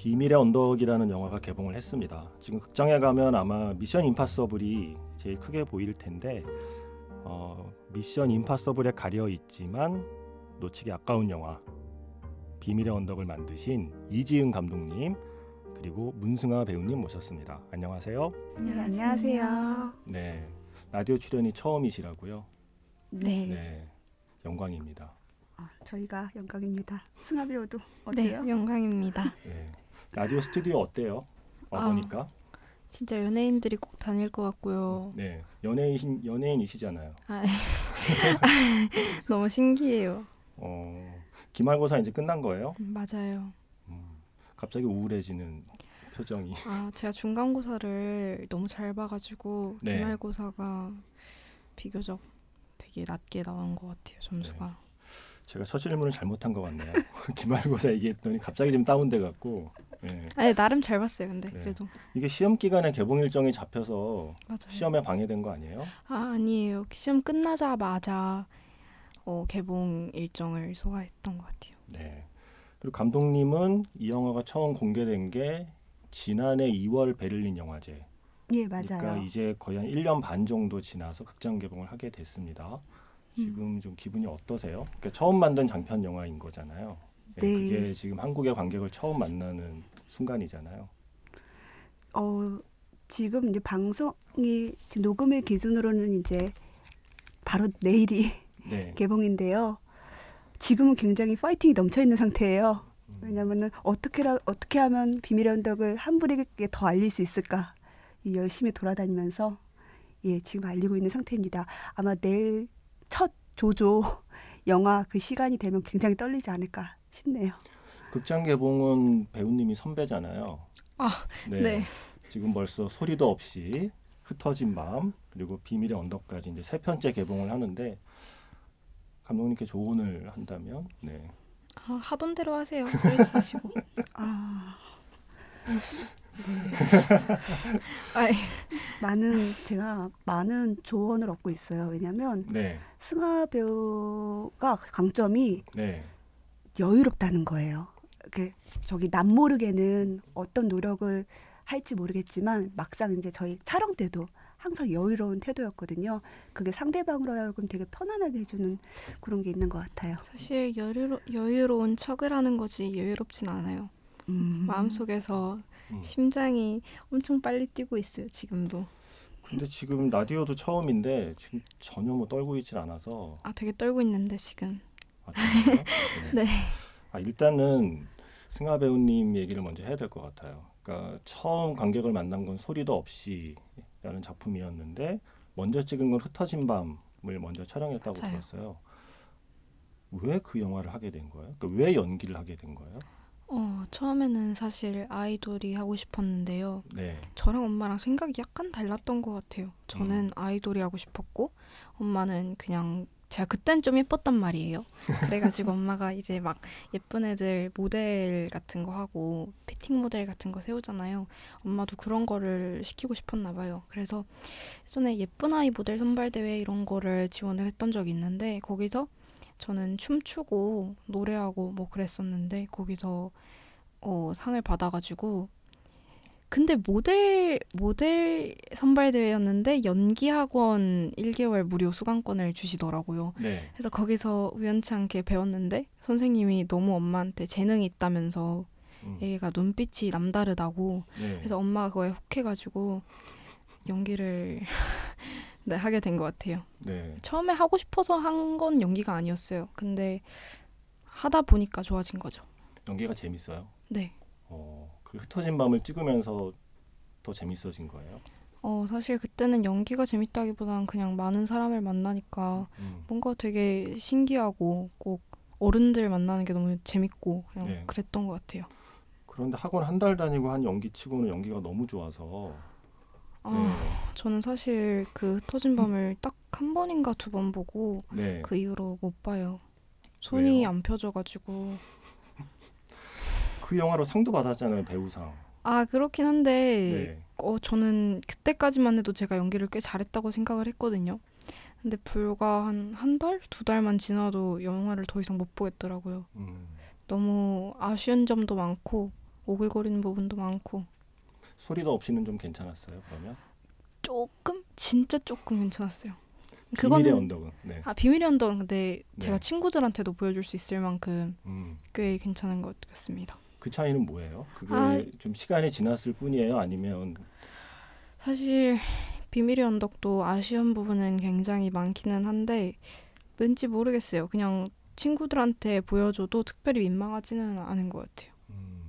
비밀의 언덕이라는 영화가 개봉을 했습니다. 지금 극장에 가면 아마 미션 임파서블이 제일 크게 보일 텐데 어, 미션 임파서블에 가려 있지만 놓치기 아까운 영화 비밀의 언덕을 만드신 이지은 감독님 그리고 문승아 배우님 모셨습니다. 안녕하세요. 네, 안녕하세요. 네, 라디오 출연이 처음이시라고요. 네. 네, 네 영광입니다. 아, 저희가 영광입니다. 승아 배우도 어때요? 네, 영광입니다. 네. 라디오 스튜디오 어때요? 와 보니까. 아. 진짜 연예인들이 꼭 다닐 것 같고요. 네, 연예인 연예인이시잖아요. 아, 너무 신기해요. 어, 기말고사 이제 끝난 거예요? 음, 맞아요. 음, 갑자기 우울해지는 표정이. 아, 제가 중간고사를 너무 잘 봐가지고 네. 기말고사가 비교적 되게 낮게 나온 것 같아요 점수가. 네. 제가 첫 질문을 잘못한 것 같네요. 기말고사 얘기했더니 갑자기 좀 다운돼 갖고. 예. 아, 네. 아 나름 잘 봤어요, 근데 네. 그래도 이게 시험 기간에 개봉 일정이 잡혀서 맞아요. 시험에 방해된 거 아니에요? 아 아니에요. 그 시험 끝나자마자 어, 개봉 일정을 소화했던 것 같아요. 네. 그리고 감독님은 이 영화가 처음 공개된 게 지난해 2월 베를린 영화제. 예, 맞아요. 그러니까 이제 거의 한 1년 반 정도 지나서 극장 개봉을 하게 됐습니다. 지금 좀 기분이 어떠세요? 그러니까 처음 만든 장편 영화인 거잖아요. 네. 그게 지금 한국의 관객을 처음 만나는 순간이잖아요. 어, 지금 이제 방송이 지금 녹음일 기준으로는 이제 바로 내일이 네. 개봉인데요. 지금은 굉장히 파이팅이 넘쳐 있는 상태예요. 음. 왜냐면은 어떻게 어떻게 하면 비밀 언덕을 한 분에게 더 알릴 수 있을까 열심히 돌아다니면서 예 지금 알리고 있는 상태입니다. 아마 내일 첫 조조 영화 그 시간이 되면 굉장히 떨리지 않을까 싶네요. 극장 개봉은 배우님이 선배잖아요. 아, 네. 네. 지금 벌써 소리도 없이 흩어진 마 그리고 비밀의 언덕까지 이제 세 편째 개봉을 하는데 감독님께 조언을 한다면 네. 아, 하던 대로 하세요. 그러지 마시고. 아. 네. 많은 제가 많은 조언을 얻고 있어요. 왜냐하면 네. 승하 배우가 강점이 네. 여유롭다는 거예요. 그 저기 남모르게는 어떤 노력을 할지 모르겠지만 막상 이제 저희 촬영 때도 항상 여유로운 태도였거든요. 그게 상대방으로 하여금 되게 편안하게 해주는 그런 게 있는 것 같아요. 사실 여유로, 여유로운 척을 하는 거지 여유롭진 않아요. 음. 마음속에서 음. 심장이 엄청 빨리 뛰고 있어요. 지금도. 근데 지금 라디오도 처음인데 지금 전혀 뭐 떨고 있질 않아서 아 되게 떨고 있는데 지금 같아요. 네. 아, 일단은 승하 배우님 얘기를 먼저 해야 될 것 같아요. 그러니까 처음 관객을 만난 건 소리도 없이라는 작품이었는데 먼저 찍은 건 흩어진 밤을 먼저 촬영했다고 맞아요. 들었어요. 왜 그 영화를 하게 된 거예요? 그러니까 왜 연기를 하게 된 거예요? 어, 처음에는 사실 아이돌이 하고 싶었는데요. 네. 저랑 엄마랑 생각이 약간 달랐던 것 같아요. 저는 음. 아이돌이 하고 싶었고 엄마는 그냥 제가 그땐 좀 예뻤단 말이에요. 그래가지고 엄마가 이제 막 예쁜 애들 모델 같은 거 하고 피팅 모델 같은 거 세우잖아요. 엄마도 그런 거를 시키고 싶었나 봐요. 그래서 예전에 예쁜 아이 모델 선발대회 이런 거를 지원을 했던 적이 있는데 거기서 저는 춤추고 노래하고 뭐 그랬었는데 거기서 어, 상을 받아가지고 근데 모델 모델 선발 대회였는데 연기 학원 1개월 무료 수강권을 주시더라고요. 네. 그래서 거기서 우연치 않게 배웠는데 선생님이 너무 엄마한테 재능이 있다면서 음. 애가 눈빛이 남다르다고. 네. 그래서 엄마가 그거에 혹해가지고 연기를 네, 하게 된 것 같아요. 네. 처음에 하고 싶어서 한 건 연기가 아니었어요. 근데 하다 보니까 좋아진 거죠. 연기가 재밌어요. 네. 어... 그 흩어진 밤을 찍으면서 더 재밌어진 거예요? 어 사실 그때는 연기가 재밌다기보다는 그냥 많은 사람을 만나니까 음. 뭔가 되게 신기하고 꼭 어른들 만나는 게 너무 재밌고 그냥 네. 그랬던 것 같아요. 그런데 학원 한 달 다니고 한 연기 치고는 연기가 너무 좋아서. 아, 네. 저는 사실 그 흩어진 밤을 딱 한 번인가 두 번 보고 네. 그 이후로 못 봐요. 손이 왜요? 안 펴져가지고. 그 영화로 상도 받았잖아요 배우상. 아 그렇긴 한데 네. 어 저는 그때까지만 해도 제가 연기를 꽤 잘했다고 생각을 했거든요. 근데 불과 한 한 달, 두 달만 지나도 영화를 더 이상 못 보겠더라고요. 음. 너무 아쉬운 점도 많고 오글거리는 부분도 많고. 소리도 없이는 좀 괜찮았어요. 그러면? 조금 진짜 조금 괜찮았어요. 그건는 비밀의 언덕은. 네. 아 비밀의 언덕은 근데 네. 제가 친구들한테도 보여줄 수 있을 만큼 음. 꽤 괜찮은 것 같습니다. 그 차이는 뭐예요? 그게 아, 좀 시간이 지났을 뿐이에요? 아니면 사실 비밀의 언덕도 아쉬운 부분은 굉장히 많기는 한데 왠지 모르겠어요. 그냥 친구들한테 보여줘도 특별히 민망하지는 않은 것 같아요. 음,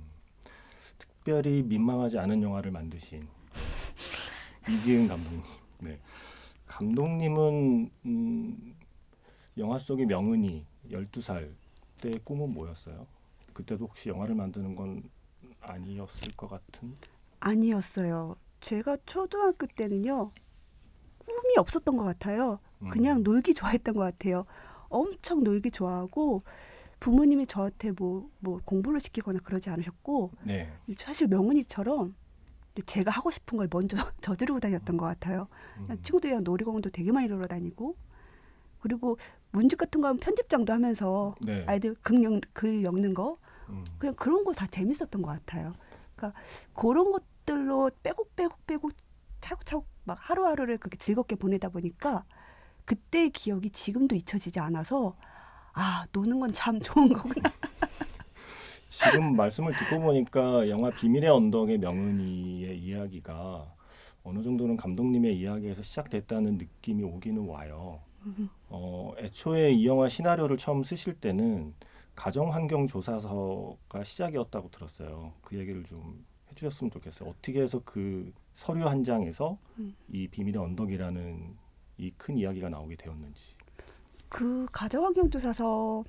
특별히 민망하지 않은 영화를 만드신 이지은 감독님. 네. 감독님은 음, 영화 속의 명은이 열두 살때 꿈은 뭐였어요? 그때도 혹시 영화를 만드는 건 아니었을 것 같은? 아니었어요. 제가 초등학교 때는요 꿈이 없었던 것 같아요. 음. 그냥 음. 놀기 좋아했던 것 같아요. 엄청 놀기 좋아하고 부모님이 저한테 뭐, 뭐 공부를 시키거나 그러지 않으셨고 네. 사실 명훈이처럼 제가 하고 싶은 걸 먼저 저지르고 다녔던 것 같아요. 음. 친구들이랑 놀이공원도 되게 많이 놀러 다니고 그리고 문집 같은 거 하면 편집장도 하면서 네. 아이들 극영 그 엮는 거 음. 그냥 그런 거 다 재밌었던 것 같아요. 그러니까 그런 것들로 빼곡 빼곡 빼곡 차곡차곡 막 하루하루를 그렇게 즐겁게 보내다 보니까 그때의 기억이 지금도 잊혀지지 않아서 아 노는 건 참 좋은 거구나. 지금 말씀을 듣고 보니까 영화 비밀의 언덕의 명은이의 이야기가 어느 정도는 감독님의 이야기에서 시작됐다는 느낌이 오기는 와요. 어, 애초에 이 영화 시나리오를 처음 쓰실 때는 가정 환경 조사서가 시작이었다고 들었어요. 그 얘기를 좀 해주셨으면 좋겠어요. 어떻게 해서 그 서류 한 장에서 음. 이 비밀의 언덕이라는 이 큰 이야기가 나오게 되었는지. 그 가정 환경 조사서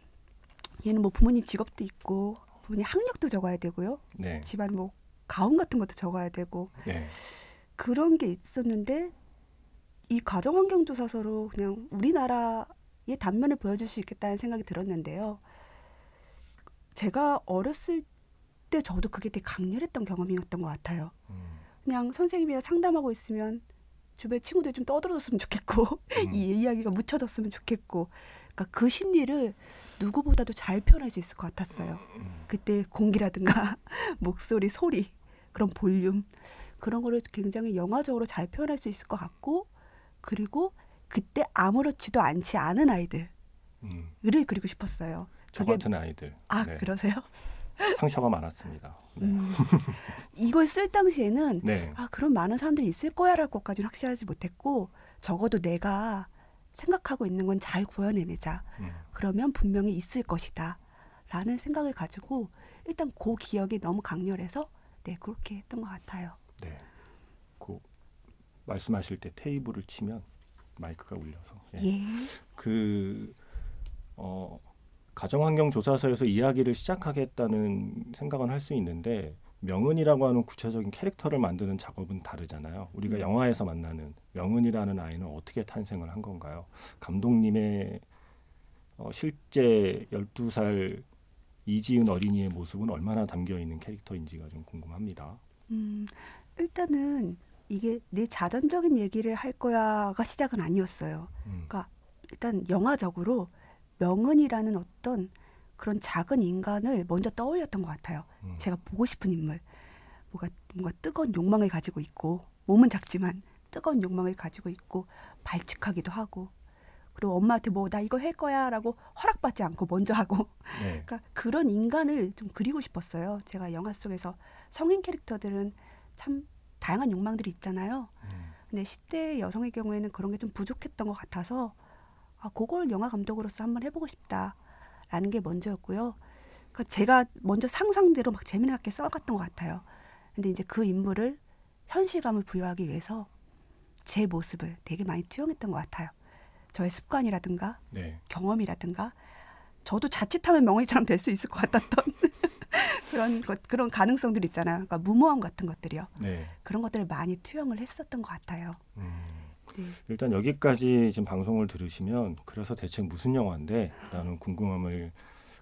얘는 뭐 부모님 직업도 있고 부모님 학력도 적어야 되고요. 네. 집안 뭐 가훈 같은 것도 적어야 되고 네. 그런 게 있었는데 이 가정환경조사서로 그냥 우리나라의 단면을 보여줄 수 있겠다는 생각이 들었는데요. 제가 어렸을 때 저도 그게 되게 강렬했던 경험이었던 것 같아요. 음. 그냥 선생님이랑 상담하고 있으면 주변 친구들이 좀 떠들어줬으면 좋겠고 음. 이 이야기가 묻혀졌으면 좋겠고 그러니까 그 심리를 누구보다도 잘 표현할 수 있을 것 같았어요. 음. 그때 공기라든가 목소리, 소리 그런 볼륨 그런 거를 굉장히 영화적으로 잘 표현할 수 있을 것 같고 그리고 그때 아무렇지도 않지 않은 아이들을 음. 그리고 싶었어요. 저 그게... 같은 아이들. 아 네. 그러세요? 상처가 많았습니다. 네. 음, 이걸 쓸 당시에는 네. 아 그런 많은 사람들이 있을 거야라고까지는 확실하지 못했고 적어도 내가 생각하고 있는 건 잘 구현해내자. 음. 그러면 분명히 있을 것이다. 라는 생각을 가지고 일단 그 기억이 너무 강렬해서 네 그렇게 했던 것 같아요. 말씀하실 때 테이블을 치면 마이크가 울려서 예. 예. 그 어, 가정환경조사서에서 이야기를 시작하겠다는 생각은 할 수 있는데 명은이라고 하는 구체적인 캐릭터를 만드는 작업은 다르잖아요. 우리가 음. 영화에서 만나는 명은이라는 아이는 어떻게 탄생을 한 건가요? 감독님의 어, 실제 1 2살 이지은 어린이의 모습은 얼마나 담겨 있는 캐릭터인지가 좀 궁금합니다. 음, 일단은 이게 내 자전적인 얘기를 할 거야가 시작은 아니었어요. 음. 그러니까 일단 영화적으로 명은이라는 어떤 그런 작은 인간을 먼저 떠올렸던 것 같아요. 음. 제가 보고 싶은 인물. 뭔가, 뭔가 뜨거운 욕망을 가지고 있고, 몸은 작지만 뜨거운 욕망을 가지고 있고, 발칙하기도 하고, 그리고 엄마한테 뭐 나 이거 할 거야 라고 허락받지 않고 먼저 하고. 네. 그러니까 그런 인간을 좀 그리고 싶었어요. 제가 영화 속에서 성인 캐릭터들은 참 다양한 욕망들이 있잖아요. 음. 근데 10대 여성의 경우에는 그런 게 좀 부족했던 것 같아서 아, 그걸 영화 감독으로서 한번 해보고 싶다라는 게 먼저였고요. 그러니까 제가 먼저 상상대로 막 재미나게 써갔던 것 같아요. 근데 이제 그 인물을 현실감을 부여하기 위해서 제 모습을 되게 많이 투영했던 것 같아요. 저의 습관이라든가 네. 경험이라든가 저도 자칫하면 명이처럼될 수 있을 것 같았던 그런 것 그런 가능성들 있잖아. 그러니까 무모함 같은 것들이요. 네. 그런 것들을 많이 투영을 했었던 것 같아요. 음. 네. 일단 여기까지 지금 방송을 들으시면 그래서 대체 무슨 영화인데 라는 궁금함을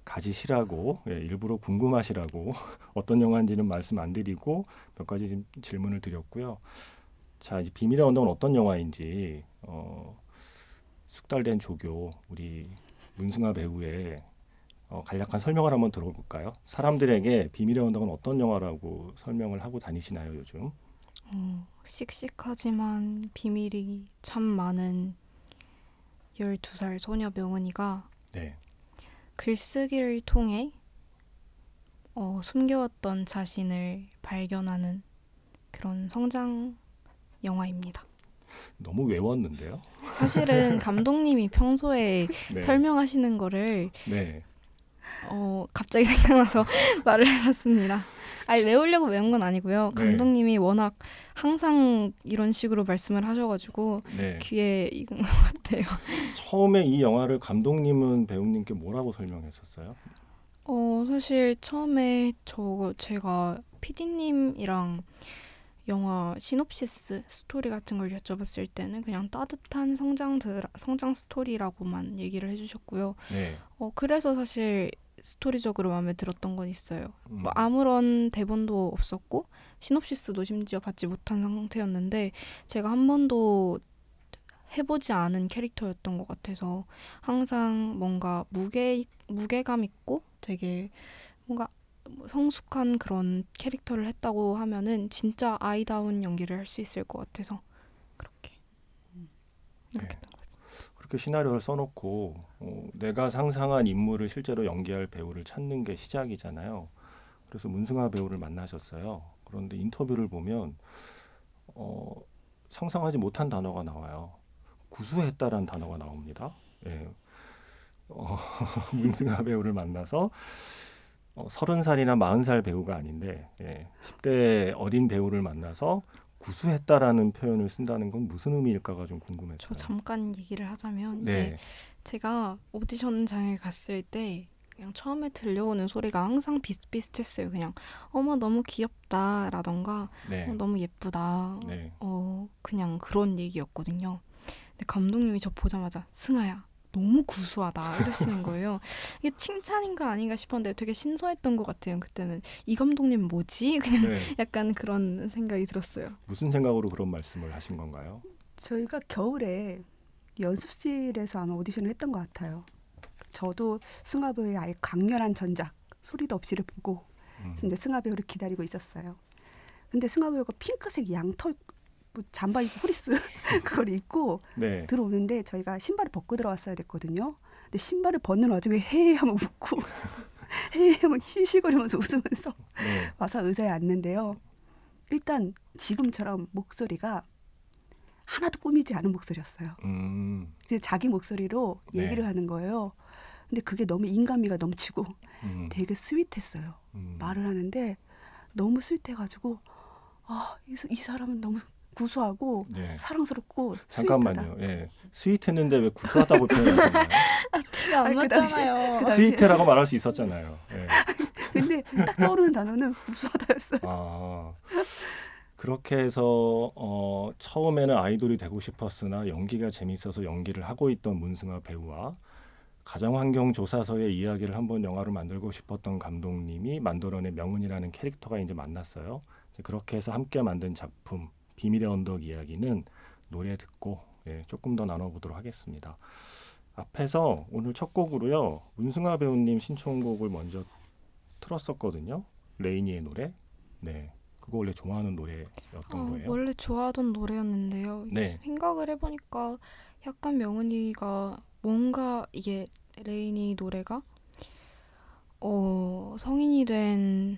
가지시라고 예, 일부러 궁금하시라고 어떤 영화인지는 말씀 안 드리고 몇 가지 질문을 드렸고요. 자 이제 비밀의 언덕은 어떤 영화인지 어, 숙달된 조교 우리 문승아 배우의 어, 간략한 설명을 한번 들어볼까요? 사람들에게 비밀의 언덕은 어떤 영화라고 설명을 하고 다니시나요 요즘? 어, 씩씩하지만 비밀이 참 많은 12살 소녀 명은이가 네. 글쓰기를 통해 어, 숨겨왔던 자신을 발견하는 그런 성장 영화입니다. 너무 외웠는데요? 사실은 감독님이 평소에 네. 설명하시는 거를 네. 어, 갑자기 생각나서 말을 해봤습니다. 아니 외우려고 외운 건 아니고요. 네. 감독님이 네. 워낙 항상 이런 식으로 말씀을 하셔가지고 네. 귀에 익은 것 같아요. 처음에 이 영화를 감독님은 배우님께 뭐라고 설명했었어요? 어 사실 처음에 저 제가 PD님이랑 영화 시놉시스 스토리 같은 걸 여쭤봤을 때는 그냥 따뜻한 성장 드라, 성장 스토리라고만 얘기를 해주셨고요. 네. 어 그래서 사실 스토리적으로 마음에 들었던 건 있어요. 뭐 음. 아무런 대본도 없었고 시놉시스도 심지어 받지 못한 상태였는데 제가 한 번도 해보지 않은 캐릭터였던 것 같아서 항상 뭔가 무게 무게감 있고 되게 뭔가 성숙한 그런 캐릭터를 했다고 하면은 진짜 아이다운 연기를 할 수 있을 것 같아서 그렇게 음. 네. 그 시나리오를 써놓고 어, 내가 상상한 인물을 실제로 연기할 배우를 찾는 게 시작이잖아요. 그래서 문승아 배우를 만나셨어요. 그런데 인터뷰를 보면 어, 상상하지 못한 단어가 나와요. 구수했다라는 단어가 나옵니다. 예. 어, 문승아 배우를 만나서 어, 서른 살이나 마흔 살 배우가 아닌데 예, 10대 어린 배우를 만나서 구수했다라는 표현을 쓴다는 건 무슨 의미일까가 좀 궁금해요. 저 잠깐 얘기를 하자면 이제 네. 제가 오디션장에 갔을 때 그냥 처음에 들려오는 소리가 항상 비슷비슷했어요. 그냥 어머 너무 귀엽다라던가 네. 어, 너무 예쁘다. 네. 어 그냥 그런 얘기였거든요. 근데 감독님이 저 보자마자 승아야 너무 구수하다 이러시는 거예요. 이게 칭찬인가 아닌가 싶었는데 되게 신선했던 것 같아요. 그때는 이 감독님 뭐지? 그냥 네. 약간 그런 생각이 들었어요. 무슨 생각으로 그런 말씀을 하신 건가요? 저희가 겨울에 연습실에서 아마 오디션을 했던 것 같아요. 저도 승화배우의 아예 강렬한 전작 소리도 없이를 보고 음. 이제 승화배우를 기다리고 있었어요. 근데 승화배우가 핑크색 양털 뭐 잠바 입고 후리스 그걸 입고 네. 들어오는데 저희가 신발을 벗고 들어왔어야 됐거든요. 근데 신발을 벗는 와중에 헤이 하면 웃고 헤이 하면 휘시거리면서 웃으면서 네. 와서 의자에 앉는데요. 일단 지금처럼 목소리가 하나도 꾸미지 않은 목소리였어요. 음. 이제 자기 목소리로 네. 얘기를 네. 하는 거예요. 근데 그게 너무 인간미가 넘치고 음. 되게 스윗했어요. 음. 말을 하는데 너무 스윗해가지고 아, 이 사람은 너무 구수하고 예. 사랑스럽고 잠깐만요. 예. 스위했는데왜 구수하다고 표현하셨나요? 아, 안 났잖아요. 그그 스위트라고 말할 수 있었잖아요. 예. 근데 딱 떠오르는 단어는 구수하다였어요. 아, 그렇게 해서 어, 처음에는 아이돌이 되고 싶었으나 연기가 재밌어서 연기를 하고 있던 문승아 배우와 가정환경조사서의 이야기를 한번 영화로 만들고 싶었던 감독님이 만들어낸 명은이라는 캐릭터가 이제 만났어요. 그렇게 해서 함께 만든 작품 비밀의 언덕 이야기는 노래 듣고 예, 조금 더 나눠보도록 하겠습니다. 앞에서 오늘 첫 곡으로요 문승아 배우님 신청곡을 먼저 틀었었거든요. 레이니의 노래. 네, 그거 원래 좋아하는 노래였던 어, 거예요. 원래 좋아하던 노래였는데요. 네. 생각을 해보니까 약간 명은이가 뭔가 이게 레이 노래가 어, 성인이 된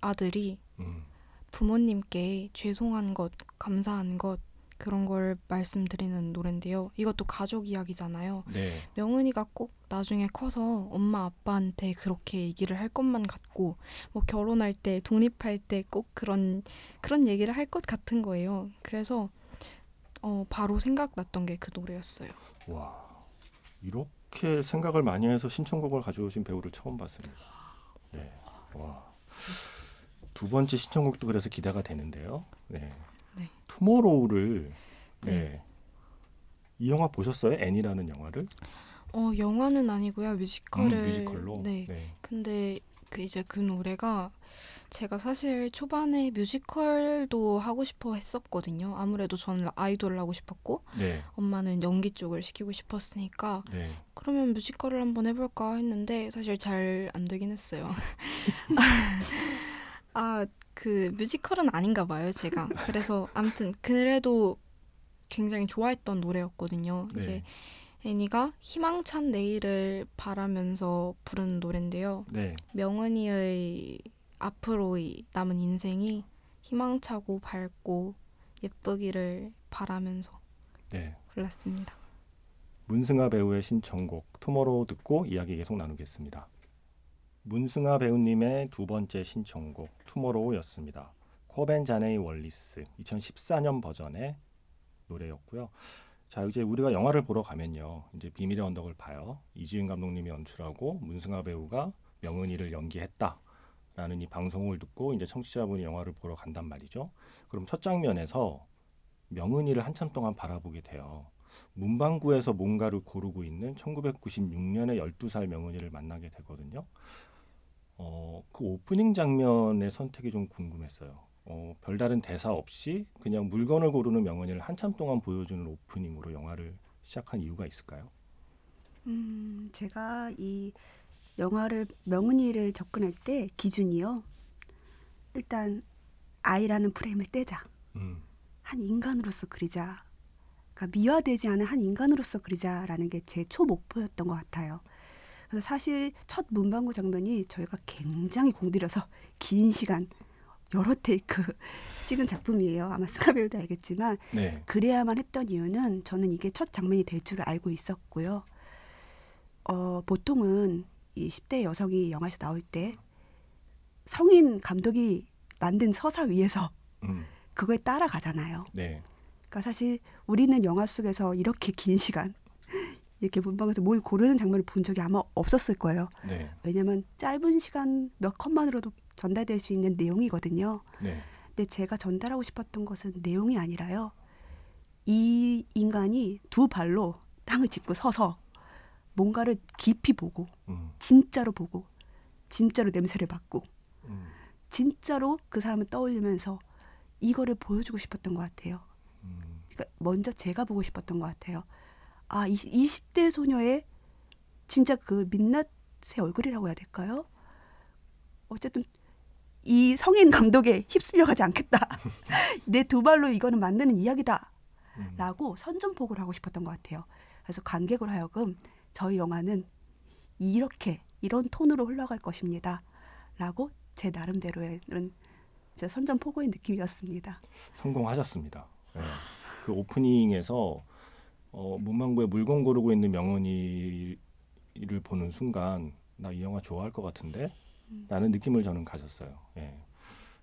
아들이 음. 부모님께 죄송한 것 감사한 것 그런 걸 말씀드리는 노래인데요. 이것도 가족 이야기잖아요. 네. 명은이가 꼭 나중에 커서 엄마 아빠한테 그렇게 얘기를 할 것만 같고 뭐 결혼할 때 독립할 때 꼭 그런 그런 얘기를 할 것 같은 거예요. 그래서 어, 바로 생각났던 게 그 노래였어요. 와 이렇게 생각을 많이 해서 신청곡을 가져오신 배우를 처음 봤습니다. 네. 와. 두 번째 신청곡도 그래서 기대가 되는데요. 네. 투모로우를 네. 네. 이 영화 보셨어요? 앤이라는 영화를? 어 영화는 아니고요 뮤지컬을 음, 뮤지컬로 네. 네. 근데 그 이제 그 노래가 제가 사실 초반에 뮤지컬도 하고 싶어 했었거든요. 아무래도 저는 아이돌을 하고 싶었고 네. 엄마는 연기 쪽을 시키고 싶었으니까 네. 그러면 뮤지컬을 한번 해볼까 했는데 사실 잘 안 되긴 했어요. 아그 뮤지컬은 아닌가 봐요, 제가. 그래서 아무튼 그래도 굉장히 좋아했던 노래였거든요. 네. 이게 애니가 희망찬 내일을 바라면서 부른 노래인데요. 네. 명은이의 앞으로의 남은 인생이 희망차고 밝고 예쁘기를 바라면서 네. 골랐습니다. 문승아 배우의 신청곡 투모로우 듣고 이야기 계속 나누겠습니다. 문승아 배우님의 두 번째 신청곡 투모로우였습니다. 코벤 자네의 월리스 2014년 버전의 노래였고요. 자 이제 우리가 영화를 보러 가면요. 이제 비밀의 언덕을 봐요. 이지은 감독님이 연출하고 문승아 배우가 명은이를 연기했다. 라는 이 방송을 듣고 이제 청취자분이 영화를 보러 간단 말이죠. 그럼 첫 장면에서 명은이를 한참 동안 바라보게 돼요. 문방구에서 뭔가를 고르고 있는 1996년에 12살 명은이를 만나게 되거든요. 어, 그 오프닝 장면의 선택이 좀 궁금했어요. 어, 별다른 대사 없이 그냥 물건을 고르는 명언이를 한참 동안 보여주는 오프닝으로 영화를 시작한 이유가 있을까요? 음, 제가 이 영화를 명언이를 접근할 때 기준이요. 일단 아이라는 프레임을 떼자. 음. 한 인간으로서 그리자. 그러니까 미화되지 않은 한 인간으로서 그리자라는 게 제 초목표였던 것 같아요. 그래서 사실 첫 문방구 장면이 저희가 굉장히 공들여서 긴 시간 여러 테이크 찍은 작품이에요. 아마 스카 배우도 알겠지만 네. 그래야만 했던 이유는 저는 이게 첫 장면이 될 줄 알고 있었고요. 어, 보통은 이 10대 여성이 영화에서 나올 때 성인 감독이 만든 서사 위에서 음. 그걸 따라가잖아요. 네. 그러니까 사실 우리는 영화 속에서 이렇게 긴 시간 이렇게 문방에서 뭘 고르는 장면을 본 적이 아마 없었을 거예요. 네. 왜냐하면 짧은 시간 몇 컷만으로도 전달될 수 있는 내용이거든요. 네. 근데 제가 전달하고 싶었던 것은 내용이 아니라요. 이 인간이 두 발로 땅을 짚고 서서 뭔가를 깊이 보고 음. 진짜로 보고 진짜로 냄새를 맡고 음. 진짜로 그 사람을 떠올리면서 이거를 보여주고 싶었던 것 같아요. 음. 그러니까 먼저 제가 보고 싶었던 것 같아요. 아, 이, 20대 소녀의 진짜 그 민낯의 얼굴이라고 해야 될까요? 어쨌든 이 성인 감독에 휩쓸려 가지 않겠다. 내 두 발로 이거는 만드는 이야기다. 라고 선전포고를 하고 싶었던 것 같아요. 그래서 관객으로 하여금 저희 영화는 이렇게 이런 톤으로 흘러갈 것입니다. 라고 제 나름대로의 선전포고의 느낌이었습니다. 성공하셨습니다. 네. 그 오프닝에서 어, 문방구에 물건 고르고 있는 명언이를 보는 순간 나 이 영화 좋아할 것 같은데 라는 느낌을 저는 가졌어요. 예.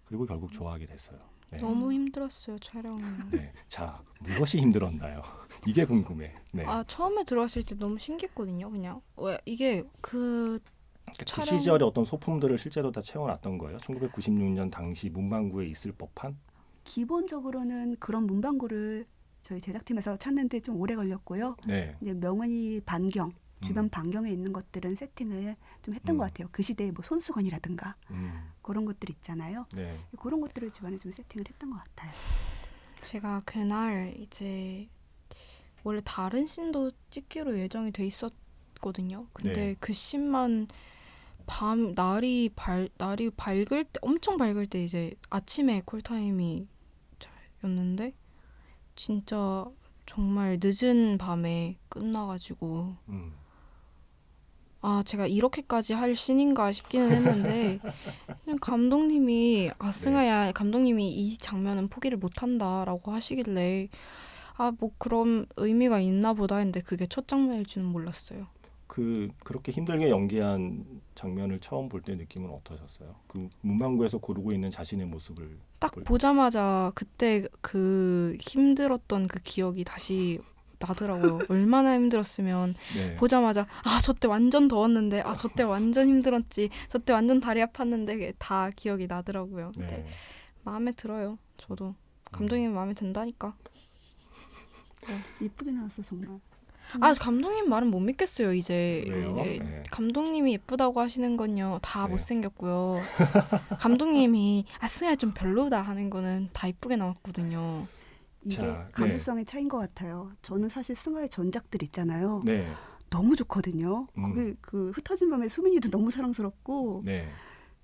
그리고 결국 좋아하게 됐어요. 네. 너무 힘들었어요 촬영. 네, 자 무엇이 힘들었나요? 이게 궁금해. 네. 아 처음에 들어왔을 때 너무 신기했거든요. 그냥 왜 이게 그그 그러니까 그 촬영... 시절의 어떤 소품들을 실제로 다 채워놨던 거예요. 1996년 당시 문방구에 있을 법한. 기본적으로는 그런 문방구를 저희 제작팀에서 찾는데 좀 오래 걸렸고요. 네. 이제 명언이 반경 주변 음. 반경에 있는 것들은 세팅을 좀 했던 음. 것 같아요. 그 시대의 뭐 손수건이라든가 음. 그런 것들 있잖아요. 네. 그런 것들을 주변에 좀 세팅을 했던 것 같아요. 제가 그날 이제 원래 다른 신도 찍기로 예정이 돼 있었거든요. 근데 네. 그신만밤 날이 밝 날이 밝을 때 엄청 밝을 때 이제 아침에 콜타임이 였는데 진짜 정말 늦은 밤에 끝나가지고 음. 아 제가 이렇게까지 할 신인가 싶기는 했는데 감독님이 아승아야 네. 감독님이 이 장면은 포기를 못한다라고 하시길래 아 뭐 그럼 의미가 있나 보다 했는데 그게 첫 장면일 줄은 몰랐어요. 그 그렇게 힘들게 연기한 장면을 처음 볼 때 느낌은 어떠셨어요? 그 문방구에서 고르고 있는 자신의 모습을 딱 보자마자 그때 그 힘들었던 그 기억이 다시 나더라고요. 얼마나 힘들었으면 네. 보자마자 아저때 완전 더웠는데 아저때 완전 힘들었지 저때 완전 다리 아팠는데 다 기억이 나더라고요. 네. 근 마음에 들어요. 저도 감독님 음. 마음에 든다니까. 이쁘게 네. 나왔어 정말. 음. 아 감독님 말은 못 믿겠어요 이제 예, 감독님이 예쁘다고 하시는 건요 다 네. 못생겼고요 감독님이 아스야 좀 별로다 하는 거는 다 이쁘게 나왔거든요 이게 자, 네. 감수성의 네. 차인 것 같아요 저는 사실 승아의 전작들 있잖아요 네. 너무 좋거든요 음. 거기 그 흩어진 밤에 수민이도 너무 사랑스럽고 네.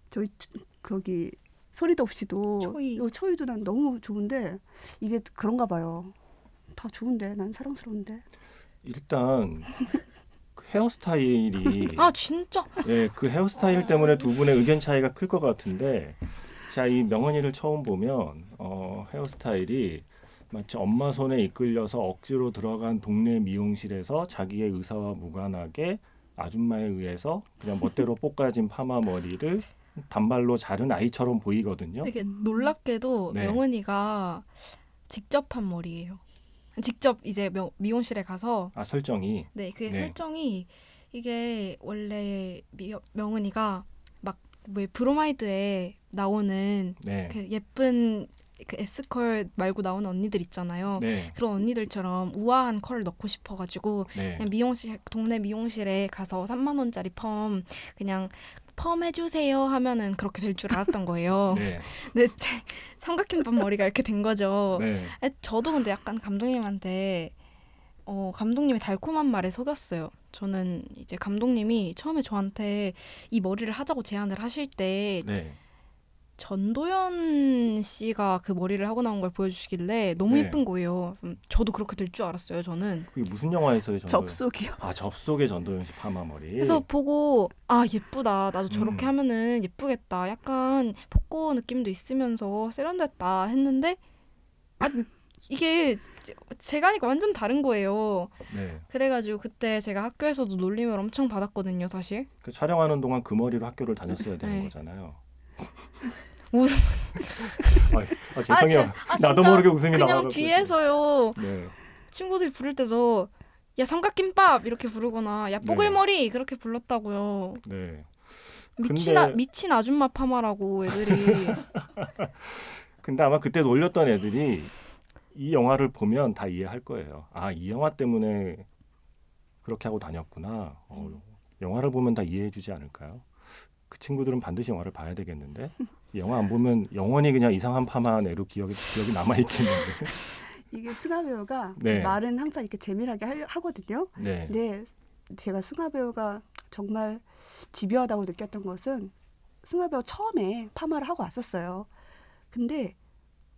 저희 거기 소리도 없이도 초이. 요 초이도 난 너무 좋은데 이게 그런가 봐요 다 좋은데 난 사랑스러운데 일단 그 헤어스타일이 아 진짜 예그 헤어스타일 때문에 두 분의 의견 차이가 클 것 같은데 자 이 명언이를 처음 보면 어 헤어스타일이 마치 엄마 손에 이끌려서 억지로 들어간 동네 미용실에서 자기의 의사와 무관하게 아줌마에 의해서 그냥 멋대로 볶아진 파마 머리를 단발로 자른 아이처럼 보이거든요. 되게 놀랍게도 네. 명언이가 직접 한 머리예요. 직접 이제 미용실에 가서 아 설정이 네그 네. 설정이 이게 원래 명은이가 막왜 브로마이드에 나오는 네. 그 예쁜 그스컬 말고 나오는 언니들 있잖아요. 네. 그런 언니들처럼 우아한 컬을 넣고 싶어가지고 네. 그냥 미용실 동네 미용실에 가서 3만 원짜리 펌 그냥 펌해주세요 하면은 그렇게 될 줄 알았던 거예요. 네. 네. 삼각김밥 머리가 이렇게 된 거죠. 네. 저도 근데 약간 감독님한테 어, 감독님의 달콤한 말에 속였어요. 저는 이제 감독님이 처음에 저한테 이 머리를 하자고 제안을 하실 때 네. 전도연 씨가 그 머리를 하고 나온 걸 보여주시길래 너무 네. 예쁜 거예요. 음, 저도 그렇게 될 줄 알았어요. 저는 그게 무슨 영화에서의 전도연? 접속이요. 아 접속의 전도연 씨 파마 머리. 그래서 보고 아 예쁘다. 나도 저렇게 음. 하면은 예쁘겠다. 약간 복고 느낌도 있으면서 세련됐다 했는데 아 이게 제가 니까 완전 다른 거예요. 네. 그래가지고 그때 제가 학교에서도 놀림을 엄청 받았거든요, 사실. 그 촬영하는 동안 그 머리로 학교를 다녔어야 되는 네. 거잖아요. 웃음. 아, 아, 죄송해요. 아, 나도 모르게 웃음이 나와서. 그냥 뒤에서요. 네. 친구들이 부를 때도 야 삼각김밥 이렇게 부르거나 야 뽀글머리 네. 그렇게 불렀다고요. 네. 미친 아, 미친 아줌마 파마라고 애들이. 근데 아마 그때 놀렸던 애들이 이 영화를 보면 다 이해할 거예요. 아 이 영화 때문에 그렇게 하고 다녔구나. 어, 영화를 보면 다 이해해주지 않을까요? 그 친구들은 반드시 영화를 봐야 되겠는데 영화 안 보면 영원히 그냥 이상한 파마 내로 기억이 기억이 남아 있겠는데. 이게 승하 배우가 네. 말은 항상 이렇게 재미나게 하거든요. 네. 근데 제가 승하 배우가 정말 집요하다고 느꼈던 것은 승하 배우 처음에 파마를 하고 왔었어요. 근데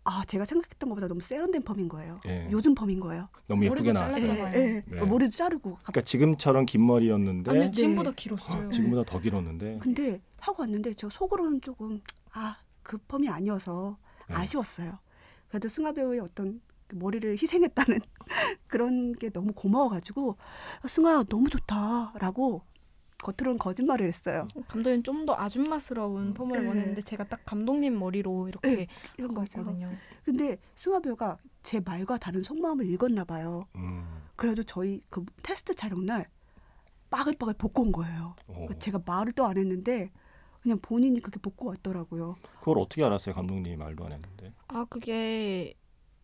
아 제가 생각했던 것보다 너무 세련된 펌인 거예요. 네. 요즘 펌인 거예요. 너무 예쁘게 나왔어요. 네. 네, 네. 머리도 자르고. 그러니까 지금처럼 긴 머리였는데 아니, 네. 지금보다 길었어요. 아, 지금보다 더 길었는데. 근데 하고 왔는데 저 속으로는 조금 아, 그 펌이 아니어서 네. 아쉬웠어요. 그래도 승아 배우의 어떤 그 머리를 희생했다는 그런 게 너무 고마워가지고 승아 너무 좋다라고 겉으로는 거짓말을 했어요. 감독님 좀 더 아줌마스러운 폼을 음. 네. 예. 원했는데 제가 딱 감독님 머리로 이렇게 네, 이런 거거든요. 근데 승아 배우가 제 말과 다른 속마음을 읽었나 봐요. 음. 그래도 저희 그 테스트 촬영 날 빠글빠글 볶은 거예요. 오. 제가 말을 또 안 했는데 그냥 본인이 그렇게 벗고 왔더라고요. 그걸 어떻게 알았어요, 감독님이 말도 안 했는데? 아 그게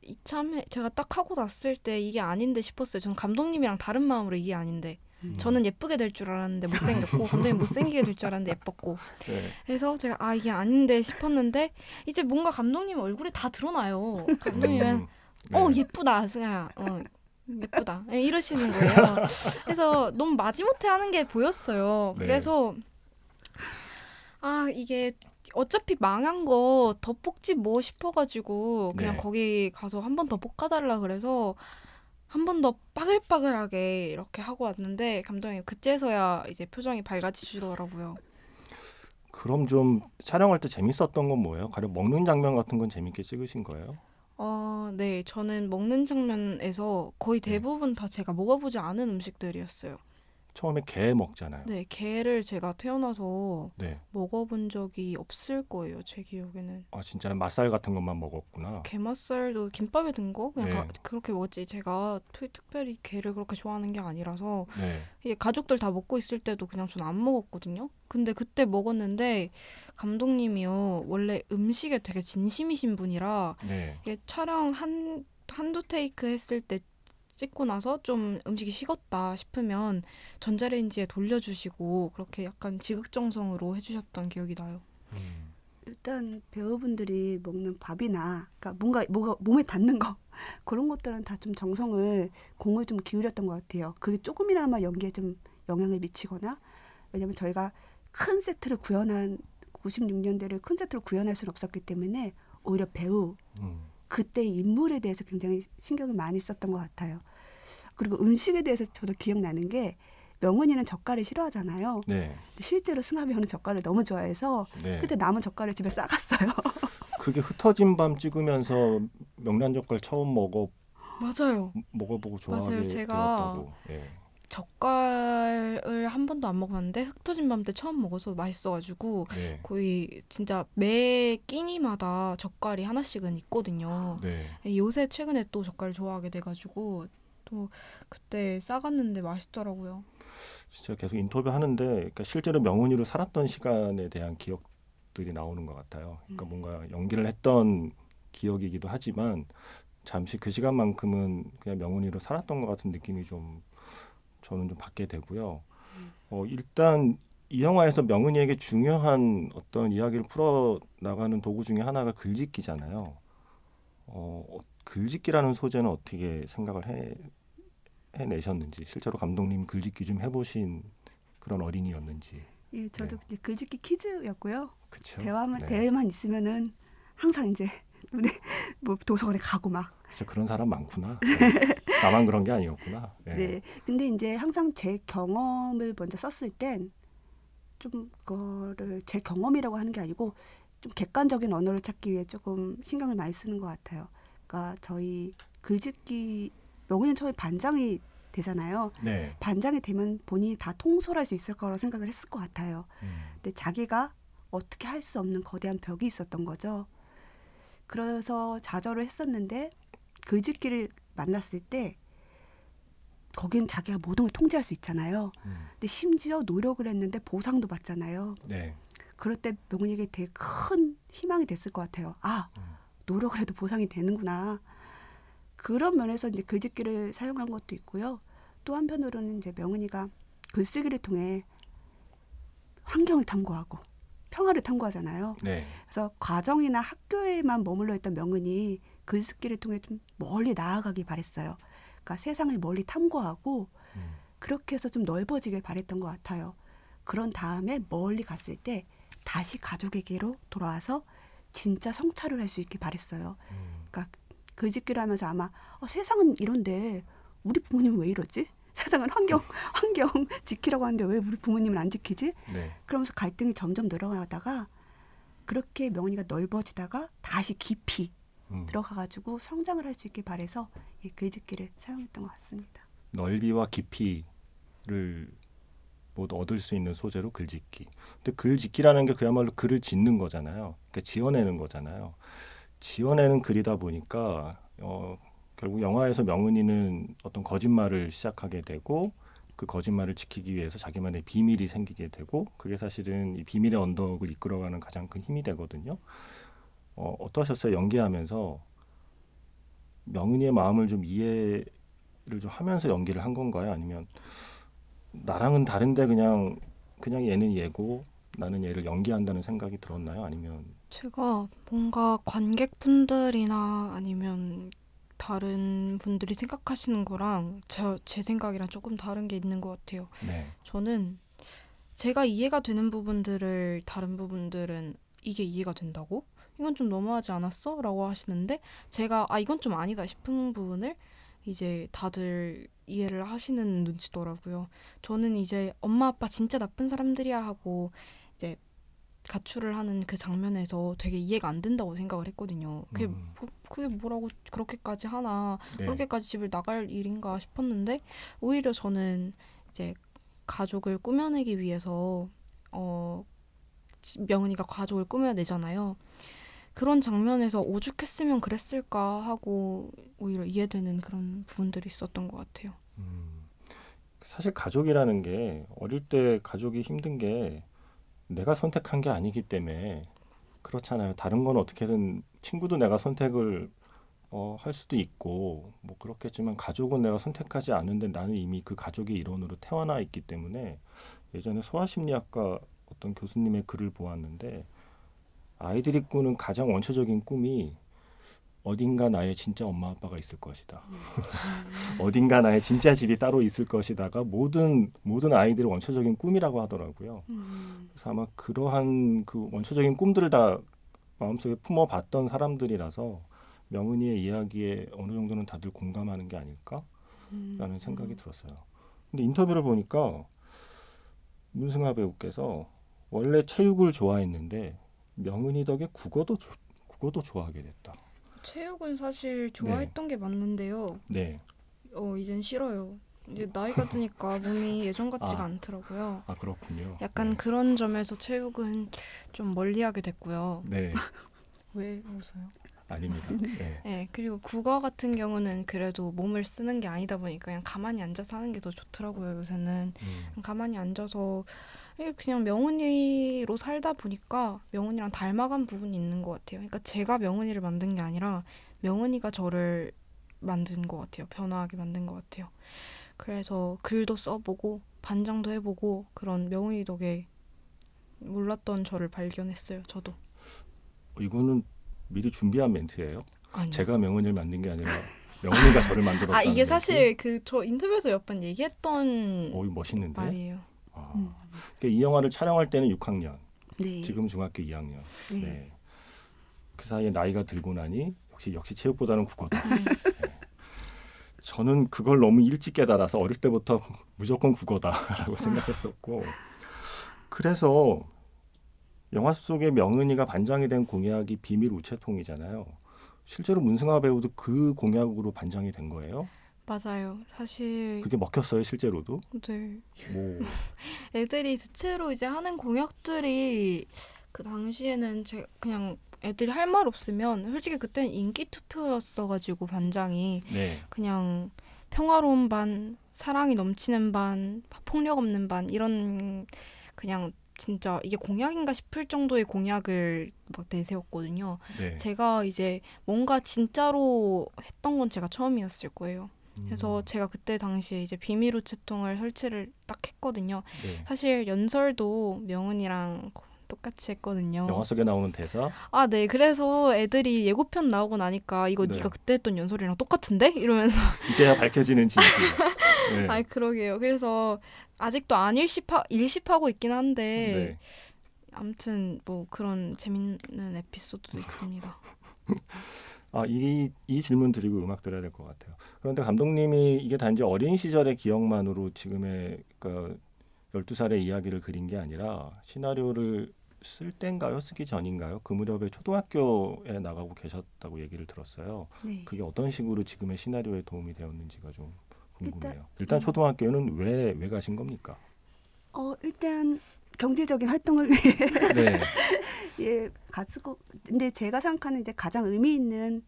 이참에 제가 딱 하고 났을 때 이게 아닌데 싶었어요. 저는 감독님이랑 다른 마음으로 이게 아닌데. 음. 저는 예쁘게 될 줄 알았는데 못생겼고 감독님 못생기게 될 줄 알았는데 예뻤고 네. 그래서 제가 아 이게 아닌데 싶었는데 이제 뭔가 감독님 얼굴에 다 드러나요 감독님은 음. 네. 어 예쁘다 승아야 어 예쁘다 예, 이러시는 거예요 그래서 너무 마지못해 하는 게 보였어요 네. 그래서 네. 아 이게 어차피 망한 거더복지뭐 싶어가지고 그냥 네. 거기 가서 한 번 더 볶아달라 그래서 한 번 더 빠글빠글하게 이렇게 하고 왔는데 감독님 그때서야 이제 표정이 밝아지시더라고요. 그럼 좀 촬영할 때 재밌었던 건 뭐예요? 가령 먹는 장면 같은 건 재밌게 찍으신 거예요? 어, 네. 저는 먹는 장면에서 거의 네. 대부분 네. 다 제가 먹어보지 않은 음식들이었어요. 처음에 개 먹잖아요. 네, 게를 제가 태어나서 네. 먹어본 적이 없을 거예요. 제 기억에는. 아 진짜 맛살 같은 것만 먹었구나. 게맛살도 김밥에 든 거 그냥 네. 가, 그렇게 먹었지. 제가 특별히 게를 그렇게 좋아하는 게 아니라서 네. 이게 가족들 다 먹고 있을 때도 그냥 전안 먹었거든요. 근데 그때 먹었는데 감독님이요 원래 음식에 되게 진심이신 분이라 네. 이게 촬영 한 한두 테이크 했을 때 찍고 나서 좀 음식이 식었다 싶으면 전자레인지에 돌려주시고 그렇게 약간 지극정성으로 해주셨던 기억이 나요. 음. 일단 배우분들이 먹는 밥이나 그러니까 뭔가 뭐가 몸에 닿는 거 그런 것들은 다 좀 정성을 공을 좀 기울였던 것 같아요. 그게 조금이나마 연기에 좀 영향을 미치거나 왜냐하면 저희가 큰 세트를 구현한 96년대를 큰 세트로 구현할 수는 없었기 때문에 오히려 배우 음. 그때 인물에 대해서 굉장히 신경을 많이 썼던 것 같아요. 그리고 음식에 대해서 저도 기억나는 게 명훈이는 젓갈을 싫어하잖아요. 네. 실제로 승합이 형은 젓갈을 너무 좋아해서 네. 그때 남은 젓갈을 집에 싸갔어요. 그게 흩어진 밤 찍으면서 명란 젓갈 처음 먹어 맞아요. 음, 먹어보고 좋아하게 맞아요. 제가 되었다고. 예. 젓갈을 한 번도 안먹었는데 흩어진 밤 때 처음 먹어서 맛있어가지고 네. 거의 진짜 매 끼니마다 젓갈이 하나씩은 있거든요. 네. 예, 요새 최근에 또 젓갈을 좋아하게 돼가지고 또 그때 싸갔는데 맛있더라고요. 진짜 계속 인터뷰 하는데 그러니까 실제로 명훈이로 살았던 시간에 대한 기억들이 나오는 것 같아요. 그러니까 음. 뭔가 연기를 했던 기억이기도 하지만 잠시 그 시간만큼은 그냥 명훈이로 살았던 것 같은 느낌이 좀 저는 좀 받게 되고요. 음. 어, 일단 이 영화에서 명은이에게 중요한 어떤 이야기를 풀어 나가는 도구 중에 하나가 글짓기잖아요. 어, 어 글짓기라는 소재는 어떻게 생각을 해 해내셨는지 실제로 감독님 글짓기 좀 해보신 그런 어린이였는지. 예, 저도 네. 글짓기 퀴즈였고요. 그쵸? 대화만 네. 대회만 있으면은 항상 이제 우리 뭐 도서관에 가고 막. 진짜 그런 사람 많구나. 네. 나만 그런 게 아니었구나. 네. 네. 근데 이제 항상 제 경험을 먼저 썼을 땐 좀 그거를 제 경험이라고 하는 게 아니고 좀 객관적인 언어를 찾기 위해 조금 신경을 많이 쓰는 것 같아요. 그러니까 저희 글짓기 명훈이 처음에 반장이 되잖아요. 네. 반장이 되면 본인이 다 통솔할 수 있을 거라고 생각을 했을 것 같아요. 음. 근데 자기가 어떻게 할 수 없는 거대한 벽이 있었던 거죠. 그래서 좌절을 했었는데 그지끼를 만났을 때 거긴 자기가 모든 걸 통제할 수 있잖아요. 음. 근데 심지어 노력을 했는데 보상도 받잖아요. 네. 그럴 때 명훈이에게 되게 큰 희망이 됐을 것 같아요. 아, 음. 노력을 해도 보상이 되는구나. 그런 면에서 이제 글짓기를 그 사용한 것도 있고요. 또 한편으로는 이제 명은이가 글쓰기를 그 통해 환경을 탐구하고 평화를 탐구하잖아요. 네. 그래서 과정이나 학교에만 머물러 있던 명은이 글쓰기를 그 통해 좀 멀리 나아가기 바랬어요. 그러니까 세상을 멀리 탐구하고 음. 그렇게 해서 좀 넓어지길 바랬던 것 같아요. 그런 다음에 멀리 갔을 때 다시 가족에게로 돌아와서 진짜 성찰을 할 수 있게 바랬어요. 음. 그러니까 그 짓기를 하면서 아마 어, 세상은 이런데 우리 부모님은 왜 이러지? 세상은 환경 음. 환경 지키라고 하는데 왜 우리 부모님은 안 지키지? 네. 그러면서 갈등이 점점 늘어나다가 그렇게 명언이가 넓어지다가 다시 깊이 음. 들어가가지고 성장을 할 수있게 바래서 이 글짓기를 사용했던 것 같습니다. 넓이와 깊이를 모두 얻을 수 있는 소재로 글짓기. 근데 글짓기라는 게 그야말로 글을 짓는 거잖아요. 그러니까 지어내는 거잖아요. 지어내는 글이다 보니까 어, 결국 영화에서 명은이는 어떤 거짓말을 시작하게 되고 그 거짓말을 지키기 위해서 자기만의 비밀이 생기게 되고 그게 사실은 이 비밀의 언덕을 이끌어가는 가장 큰 힘이 되거든요. 어, 어떠셨어요? 연기하면서 명은이의 마음을 좀 이해를 좀 하면서 연기를 한 건가요? 아니면 나랑은 다른데 그냥 그냥 얘는 얘고 나는 얘를 연기한다는 생각이 들었나요? 아니면 제가 뭔가 관객분들이나 아니면 다른 분들이 생각하시는 거랑 제, 제 생각이랑 조금 다른 게 있는 것 같아요. 네. 저는 제가 이해가 되는 부분들을 다른 부분들은 이게 이해가 된다고? 이건 좀 너무하지 않았어? 라고 하시는데 제가 아 이건 좀 아니다 싶은 부분을 이제 다들 이해를 하시는 눈치더라고요. 저는 이제 엄마 아빠 진짜 나쁜 사람들이야 하고 이제 가출을 하는 그 장면에서 되게 이해가 안 된다고 생각을 했거든요. 그게, 음. 뭐, 그게 뭐라고 그렇게까지 하나, 네. 그렇게까지 집을 나갈 일인가 싶었는데, 오히려 저는 이제 가족을 꾸며내기 위해서, 어, 명은이가 가족을 꾸며내잖아요. 그런 장면에서 오죽했으면 그랬을까 하고 오히려 이해되는 그런 부분들이 있었던 것 같아요. 음. 사실 가족이라는 게 어릴 때 가족이 힘든 게 내가 선택한 게 아니기 때문에 그렇잖아요. 다른 건 어떻게든 친구도 내가 선택을 어, 할 수도 있고 뭐 그렇겠지만 가족은 내가 선택하지 않은데 나는 이미 그 가족의 일원으로 태어나 있기 때문에 예전에 소아심리학과 어떤 교수님의 글을 보았는데 아이들이 꾸는 가장 원초적인 꿈이 어딘가 나의 진짜 엄마 아빠가 있을 것이다. 어딘가 나의 진짜 집이 따로 있을 것이다가 모든 모든 아이들의 원초적인 꿈이라고 하더라고요. 그래서 아마 그러한 그 원초적인 꿈들을 다 마음속에 품어봤던 사람들이라서 명은이의 이야기에 어느 정도는 다들 공감하는 게 아닐까라는 음. 생각이 들었어요. 근데 인터뷰를 보니까 문승아 배우께서 원래 체육을 좋아했는데 명은이 덕에 국어도 국어도 좋아하게 됐다. 체육은 사실 네. 좋아했던 네. 게 맞는데요. 네. 어 이젠 싫어요. 이제 나이가 드니까 몸이 예전 같지가 아, 않더라고요. 아 그렇군요. 약간 네. 그런 점에서 체육은 좀 멀리하게 됐고요. 네. 왜 웃어요? 아닙니다. 네. 네. 그리고 국어 같은 경우는 그래도 몸을 쓰는 게 아니다 보니까 그냥 가만히 앉아서 하는 게 더 좋더라고요. 요새는 음. 가만히 앉아서 예, 그냥 명훈이로 살다 보니까 명훈이랑 닮아간 부분이 있는 것 같아요. 그러니까 제가 명훈이를 만든 게 아니라 명훈이가 저를 만든 것 같아요. 변화하게 만든 것 같아요. 그래서 글도 써보고 반장도 해보고 그런 명훈이 덕에 몰랐던 저를 발견했어요. 저도. 어, 이거는 미리 준비한 멘트예요. 아니요. 제가 명훈이를 만든 게 아니라 명훈이가 저를 만들었다. 아 이게 사실 그 저 인터뷰에서 몇 번 얘기했던. 오 멋있는데. 말이에요. 아. 음. 그러니까 이 영화를 촬영할 때는 6학년, 네. 지금 중학교 2학년. 네. 네. 그 사이에 나이가 들고 나니 역시 역시 체육보다는 국어다. 음. 네. 저는 그걸 너무 일찍 깨달아서 어릴 때부터 무조건 국어다라고 아. 생각했었고 그래서 영화 속의 명은이가 반장이 된 공약이 비밀 우체통이잖아요. 실제로 문승아 배우도 그 공약으로 반장이 된 거예요. 맞아요. 사실 그게 먹혔어요 실제로도. 네. 오. 애들이 대체로 이제 하는 공약들이 그 당시에는 제 그냥 애들이 할 말 없으면 솔직히 그때는 인기 투표였어가지고 반장이 네. 그냥 평화로운 반, 사랑이 넘치는 반, 폭력 없는 반 이런 그냥 진짜 이게 공약인가 싶을 정도의 공약을 막 내세웠거든요. 네. 제가 이제 뭔가 진짜로 했던 건 제가 처음이었을 거예요. 그래서 음. 제가 그때 당시에 이제 비밀로 채통을 설치를 딱 했거든요. 네. 사실 연설도 명은이랑 똑같이 했거든요. 영화 속에 나오는 대사? 아, 네. 그래서 애들이 예고편 나오고 나니까 이거 네. 가 그때 했던 연설이랑 똑같은데? 이러면서 이제야 밝혀지는 진실. 네. 아, 그러게요. 그래서 아직도 안 일십하 일십하고 있긴 한데 네. 아무튼 뭐 그런 재밌는 에피소드도 있습니다. 아, 이, 이 질문 드리고 음악 들어야 될 것 같아요. 그런데 감독님이 이게 단지 어린 시절의 기억만으로 지금의 그 12살의 이야기를 그린 게 아니라 시나리오를 쓸 땐가요? 쓰기 전인가요? 그 무렵에 초등학교에 나가고 계셨다고 얘기를 들었어요. 네. 그게 어떤 식으로 지금의 시나리오에 도움이 되었는지가 좀 궁금해요. 일단, 일단 음. 초등학교는 왜, 왜 가신 겁니까? 어, 일단 경제적인 활동을 위해 네. 예 가지고 근데 제가 생각하는 이제 가장 의미 있는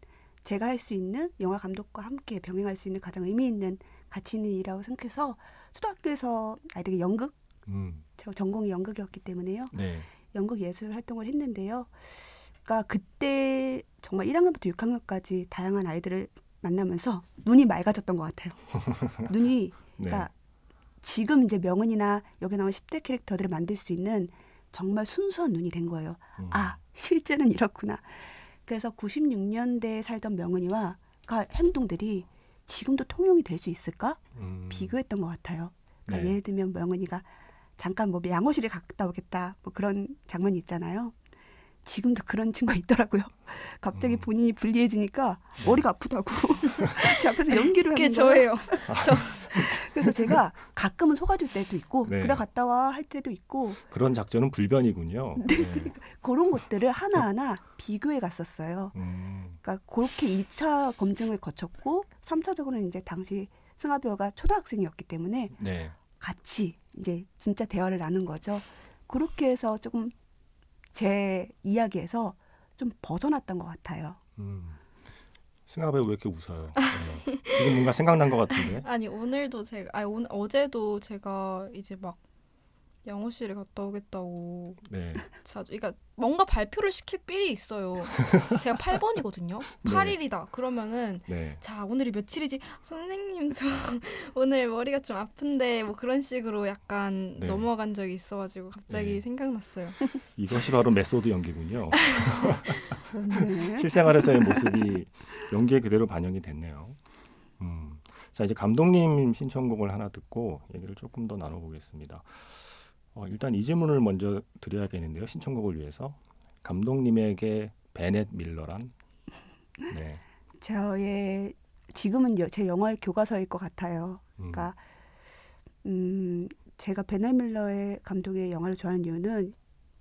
제가 할 수 있는 영화 감독과 함께 병행할 수 있는 가장 의미 있는 가치 있는 일이라고 생각해서 초등학교에서 아이들에게 연극 음. 제가 전공이 연극이었기 때문에요. 네. 연극 예술 활동을 했는데요. 그니까 그때 정말 1학년부터 6학년까지 다양한 아이들을 만나면서 눈이 맑아졌던 것 같아요. 눈이 그니까 네. 지금 이제 명은이나 여기 나온 10대 캐릭터들을 만들 수 있는 정말 순수한 눈이 된 거예요. 음. 아, 실제는 이렇구나. 그래서 96년대에 살던 명은이와 가 행동들이 지금도 통용이 될 수 있을까? 음. 비교했던 것 같아요. 그러니까 네. 예를 들면 명은이가 잠깐 뭐 양호실에 갔다 오겠다 뭐 그런 장면이 있잖아요. 지금도 그런 친구가 있더라고요. 갑자기 음. 본인이 불리해지니까 네. 머리가 아프다고. 제 앞에서 연기를 하는 게 저예요. 아. 저 그래서 제가 가끔은 속아줄 때도 있고 네. 그래 갔다 와 할 때도 있고 그런 작전은 불변이군요. 네. 네. 그러니까 그런 것들을 하나하나 비교해 갔었어요. 음. 그러니까 그렇게 2차 검증을 거쳤고 3차적으로는 이제 당시 승하비어가 초등학생이었기 때문에 네. 같이 이제 진짜 대화를 나눈 거죠. 그렇게 해서 조금 제 이야기에서 좀 벗어났던 것 같아요. 음. 승아배우 왜 이렇게 웃어요? 지금 뭔가 생각난 것 같은데. 아니 오늘도 제가 아니 오 어제도 제가 이제 막 영어실에 갔다 오겠다고. 네. 자 그러니까 뭔가 발표를 시킬 삘이 있어요. 제가 8번이거든요. 8일이다. 그러면은 네. 자 오늘이 며칠이지? 선생님 저 오늘 머리가 좀 아픈데 뭐 그런 식으로 약간 네. 넘어간 적이 있어가지고 갑자기 네. 생각났어요. 이것이 바로 메소드 연기군요. 실생활에서의 모습이 연기에 그대로 반영이 됐네요. 음. 자 이제 감독님 신청곡을 하나 듣고 얘기를 조금 더 나눠보겠습니다. 어, 일단 이 질문을 먼저 드려야겠는데요. 신청곡을 위해서 감독님에게 베넷 밀러란 네. 저의 지금은 제 영어의 교과서일 것 같아요. 그러니까 음. 음, 제가 베넷 밀러의 감독의 영화를 좋아하는 이유는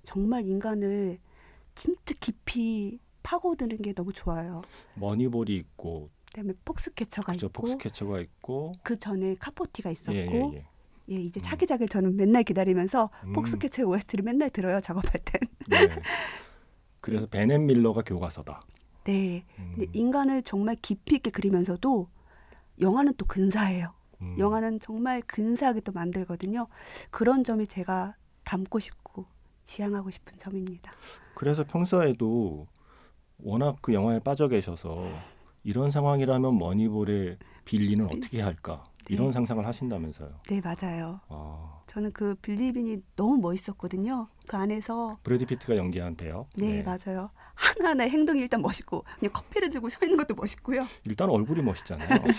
정말 인간을 진짜 깊이 파고드는 게 너무 좋아요. 머니볼이 있고 그다음에 폭스캐쳐가 있고 폭스캐쳐가 있고 그 전에 카포티가 있었고 예, 예, 예. 예, 이제 음. 차기작을 저는 맨날 기다리면서 음. 폭스캐츠의 OST를 맨날 들어요 작업할 땐. 네. 그래서 음. 베넷 밀러가 교과서다. 네. 음. 근데 인간을 정말 깊이 있게 그리면서도 영화는 또 근사해요. 음. 영화는 정말 근사하게 또 만들거든요. 그런 점이 제가 담고 싶고 지향하고 싶은 점입니다. 그래서 평소에도 워낙 그 영화에 빠져 계셔서 이런 상황이라면 머니볼의 빌리는 어떻게 할까? 이런 네. 상상을 하신다면서요? 네 맞아요. 아. 저는 그 빌리빈이 너무 멋있었거든요. 그 안에서 브래드 피트가 연기한 배역. 네, 네. 맞아요. 하나하나 행동이 일단 멋있고 그냥 커피를 들고 서 있는 것도 멋있고요. 일단 얼굴이 멋있잖아요. 네.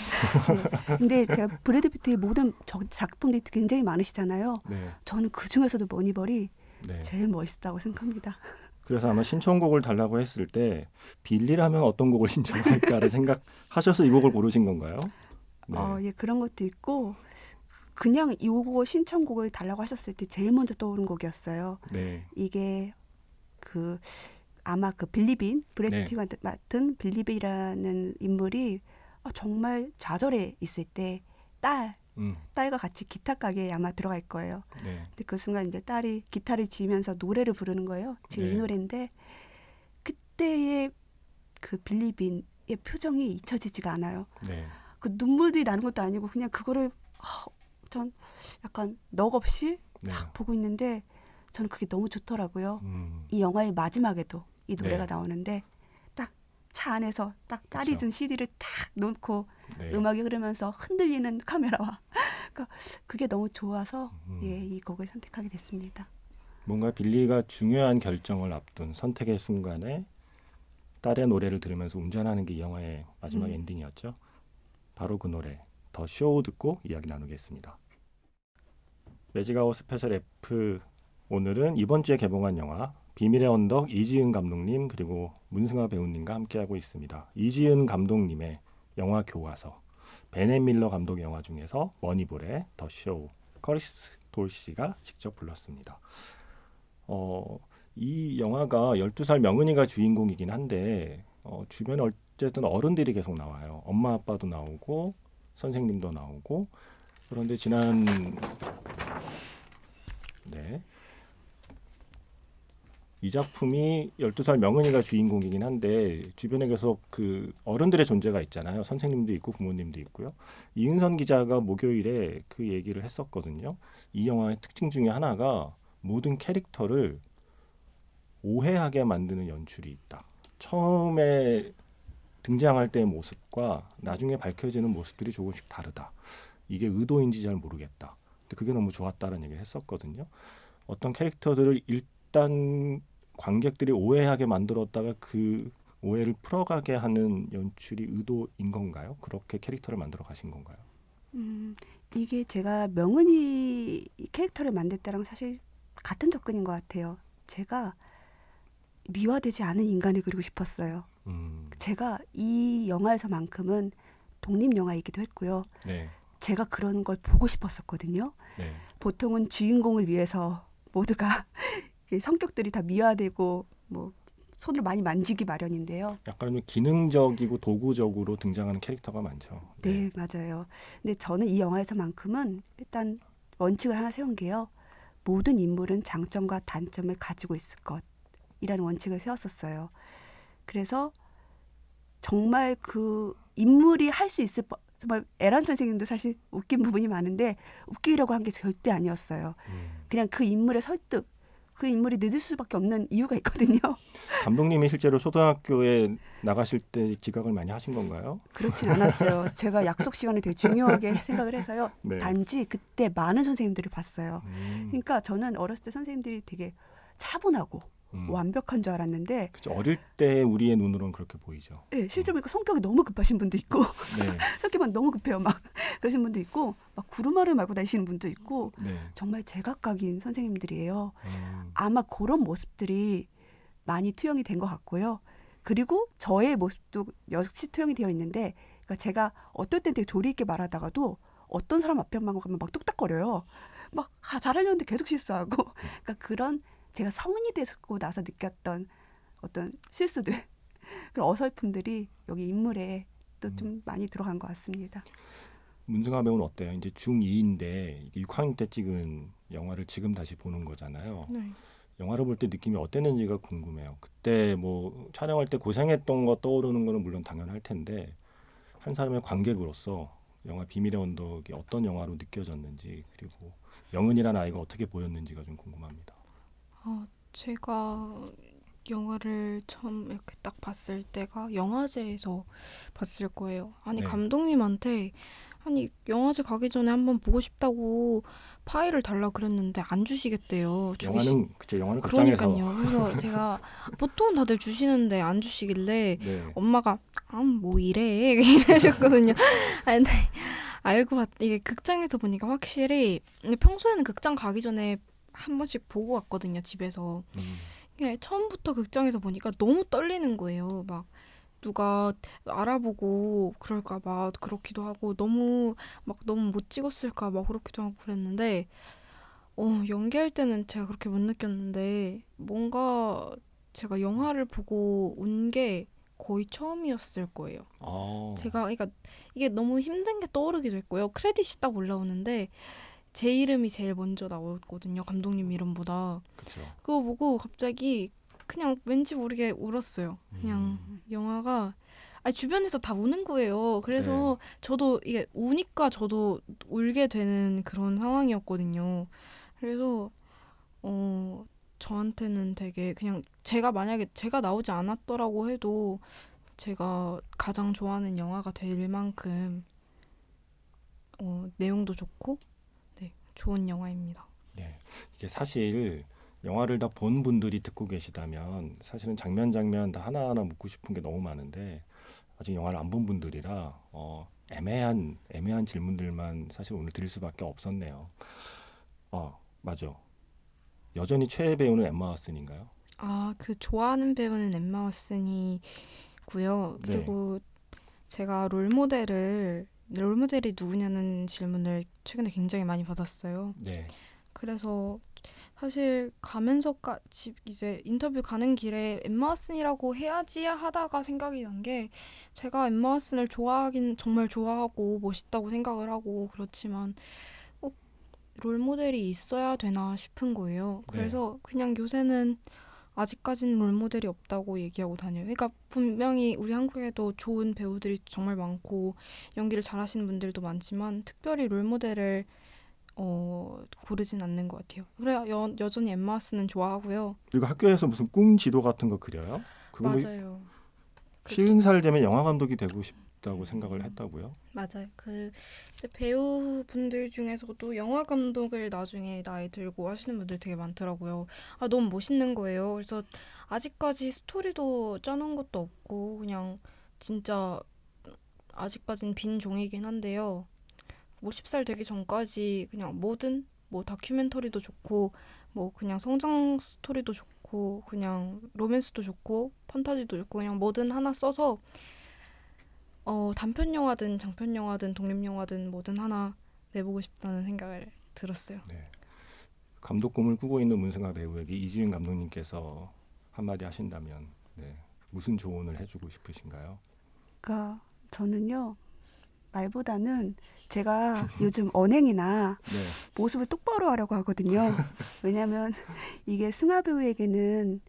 근데 제가 브래드 피트의 모든 작품들이 굉장히 많으시잖아요. 네. 저는 그 중에서도 머니벌이 네. 제일 멋있다고 생각합니다. 그래서 아마 신청곡을 달라고 했을 때 빌리라면 어떤 곡을 신청할까를 생각하셔서 이 곡을 고르신 건가요? 네. 어, 예, 그런 것도 있고 그냥 요거 신청곡을 달라고 하셨을 때 제일 먼저 떠오른 곡이었어요. 네. 이게 그 아마 그 빌리빈 브레드티가 네. 맡은 빌리빈이라는 인물이 어, 정말 좌절에 있을 때 딸, 음. 딸과 같이 기타 가게에 아마 들어갈 거예요. 네. 근데 그 순간 이제 딸이 기타를 지면서 으 노래를 부르는 거예요. 지금 네. 이 노래인데 그때의 그 빌리빈의 표정이 잊혀지지가 않아요. 네. 그 눈물이 나는 것도 아니고 그냥 그거를 어, 전 약간 넋없이 네. 딱 보고 있는데 저는 그게 너무 좋더라고요. 음. 이 영화의 마지막에도 이 노래가 네. 나오는데 딱 차 안에서 딱 딸이 그렇죠. 준 CD를 탁 놓고 네. 음악이 흐르면서 흔들리는 카메라와 그러니까 그게 너무 좋아서 음. 예, 이 곡을 선택하게 됐습니다. 뭔가 빌리가 중요한 결정을 앞둔 선택의 순간에 딸의 노래를 들으면서 운전하는 게 영화의 마지막 음. 엔딩이었죠. 바로 그 노래 더 쇼 듣고 이야기 나누겠습니다. 매직아웃 스페셜 F 오늘은 이번 주에 개봉한 영화 비밀의 언덕 이지은 감독님 그리고 문승아 배우님과 함께하고 있습니다. 이지은 감독님의 영화 교과서 베넷 밀러 감독 영화 중에서 머니볼의 더 쇼 커리스 돌 씨가 직접 불렀습니다. 어, 이 영화가 12살 명은이가 주인공이긴 한데 어, 주변에 어쨌든 어른들이 계속 나와요. 엄마 아빠도 나오고 선생님도 나오고 그런데 지난 네. 이 작품이 12살 명은이가 주인공이긴 한데 주변에 계속 그 어른들의 존재가 있잖아요. 선생님도 있고 부모님도 있고요. 이윤선 기자가 목요일에 그 얘기를 했었거든요. 이 영화의 특징 중에 하나가 모든 캐릭터를 오해하게 만드는 연출이 있다. 처음에 등장할 때의 모습과 나중에 밝혀지는 모습들이 조금씩 다르다. 이게 의도인지 잘 모르겠다. 근데 그게 너무 좋았다라는 얘기를 했었거든요. 어떤 캐릭터들을 일단 관객들이 오해하게 만들었다가 그 오해를 풀어가게 하는 연출이 의도인 건가요? 그렇게 캐릭터를 만들어 가신 건가요? 음, 이게 제가 명은이 캐릭터를 만들 때랑 사실 같은 접근인 것 같아요. 제가 미화되지 않은 인간이 그리고 싶었어요. 음. 제가 이 영화에서만큼은 독립 영화이기도 했고요. 네. 제가 그런 걸 보고 싶었었거든요. 네. 보통은 주인공을 위해서 모두가 성격들이 다 미화되고 뭐 손을 많이 만지기 마련인데요. 약간 좀 기능적이고 도구적으로 등장하는 캐릭터가 많죠. 네. 네, 맞아요. 근데 저는 이 영화에서만큼은 일단 원칙을 하나 세운 게요. 모든 인물은 장점과 단점을 가지고 있을 것이라는 원칙을 세웠었어요. 그래서 정말 그 인물이 할 수 있을 법 정말 에란 선생님도 사실 웃긴 부분이 많은데 웃기려고 한 게 절대 아니었어요. 음. 그냥 그 인물의 설득, 그 인물이 늦을 수밖에 없는 이유가 있거든요. 감독님이 실제로 소등학교에 나가실 때 지각을 많이 하신 건가요? 그렇진 않았어요. 제가 약속 시간을 되게 중요하게 생각을 해서요. 네. 단지 그때 많은 선생님들을 봤어요. 음. 그러니까 저는 어렸을 때 선생님들이 되게 차분하고 음. 완벽한 줄 알았는데 그쵸. 어릴 때 우리의 눈으로는 그렇게 보이죠. 네, 실제로 음. 보니까 성격이 너무 급하신 분도 있고 네. 성격만 너무 급해요. 막 그러신 분도 있고 막 구루마를 말고 다니시는 분도 있고 네. 정말 제각각인 선생님들이에요. 음. 아마 그런 모습들이 많이 투영이 된 것 같고요. 그리고 저의 모습도 역시 투영이 되어 있는데 그러니까 제가 어떨 땐 되게 조리 있게 말하다가도 어떤 사람 앞에만 가면 막 뚝딱거려요. 막 아, 잘하려는데 계속 실수하고 그러니까 그런 제가 성인이 되고 나서 느꼈던 어떤 실수들 그런 어설픔들이 여기 인물에 또좀 음. 많이 들어간 것 같습니다. 문승아 배우는 어때요? 이제 중2인데 6학년 때 찍은 영화를 지금 다시 보는 거잖아요. 네. 영화를 볼 때 느낌이 어땠는지가 궁금해요. 그때 뭐 촬영할 때 고생했던 거 떠오르는 거는 물론 당연할 텐데 한 사람의 관객으로서 영화 비밀의 언덕이 어떤 영화로 느껴졌는지 그리고 영은이라는 아이가 어떻게 보였는지가 좀 궁금합니다. 어, 제가 영화를 처음 이렇게 딱 봤을 때가 영화제에서 봤을 거예요. 아니 네. 감독님한테 아니 영화제 가기 전에 한번 보고 싶다고 파일을 달라 그랬는데 안 주시겠대요. 주기시... 영화는 그죠 영화 그러니까요. 그래서 제가 보통 다들 주시는데 안 주시길래 네. 엄마가 아 뭐 이래 이러셨거든요. 아근 알고 봤 이게 극장에서 보니까 확실히 근데 평소에는 극장 가기 전에 한 번씩 보고 왔거든요 집에서 음. 예, 처음부터 극장에서 보니까 너무 떨리는 거예요 막 누가 알아보고 그럴까 봐 그렇기도 하고 너무 막 너무 못 찍었을까 막 그렇기도 하고 그랬는데 어 연기할 때는 제가 그렇게 못 느꼈는데 뭔가 제가 영화를 보고 운 게 거의 처음이었을 거예요. 오. 아. 제가 그러니까 이게 너무 힘든 게 떠오르기도 했고요. 크레딧이 딱 올라오는데 제 이름이 제일 먼저 나왔거든요 감독님 이름보다 그쵸. 그거 보고 갑자기 그냥 왠지 모르게 울었어요 그냥 음. 영화가 아 주변에서 다 우는 거예요. 그래서 네. 저도 이게 우니까 저도 울게 되는 그런 상황이었거든요. 그래서 어 저한테는 되게 그냥 제가 만약에 제가 나오지 않았더라고 해도 제가 가장 좋아하는 영화가 될 만큼 어 내용도 좋고 좋은 영화입니다. 네, 이게 사실 영화를 다 본 분들이 듣고 계시다면 사실은 장면 장면 다 하나하나 묻고 싶은 게 너무 많은데 아직 영화를 안 본 분들이라 어, 애매한 애매한 질문들만 사실 오늘 드릴 수밖에 없었네요. 어, 맞아. 여전히 최애 배우는 엠마 왓슨인가요? 아, 그 좋아하는 배우는 엠마 왓슨이고요. 네. 그리고 네. 제가 롤 모델을 롤모델이 누구냐는 질문을 최근에 굉장히 많이 받았어요. 네. 그래서 사실 가면서까지 이제 인터뷰 가는 길에 엠마 슨이라고 해야지 하다가 생각이 난 게 제가 엠마 슨을 좋아하긴 정말 좋아하고 멋있다고 생각을 하고 그렇지만 꼭 어, 롤모델이 있어야 되나 싶은 거예요. 네. 그래서 네. 그냥 요새는 아직까지는 롤모델이 없다고 얘기하고 다녀요. 그러니까 분명히 우리 한국에도 좋은 배우들이 정말 많고 연기를 잘하시는 분들도 많지만 특별히 롤모델을 어, 고르진 않는 것 같아요. 그래 여, 여전히 엠마스는 좋아하고요. 그리고 학교에서 무슨 꿈 지도 같은 거 그려요? 뭐 맞아요. 쉬운 살 되면 영화 감독이 되고 싶. 있다고 생각을 했다고요? 맞아요. 그 배우분들 중에서도 영화 감독을 나중에 나이 들고 하시는 분들 되게 많더라고요. 아 너무 멋있는 거예요. 그래서 아직까지 스토리도 짜놓은 것도 없고 그냥 진짜 아직까지는 빈 종이긴 한데요. 50살 뭐 되기 전까지 그냥 뭐든 뭐 다큐멘터리도 좋고 뭐 그냥 성장 스토리도 좋고 그냥 로맨스도 좋고 판타지도 좋고 그냥 뭐든 하나 써서 어, 단편 영화든 장편 영화든 독립 영화든 뭐든 하나 내보고 싶다는 생각을 들었어요. 네. 감독 꿈을 꾸고 있는 문승아 배우에게 이지은 감독님께서 한마디 하신다면 네. 무슨 조언을 해주고 싶으신가요? 그러니까 저는요 말보다는 제가 요즘 언행이나 네. 모습을 똑바로 하려고 하거든요. 왜냐하면 이게 승아 배우에게는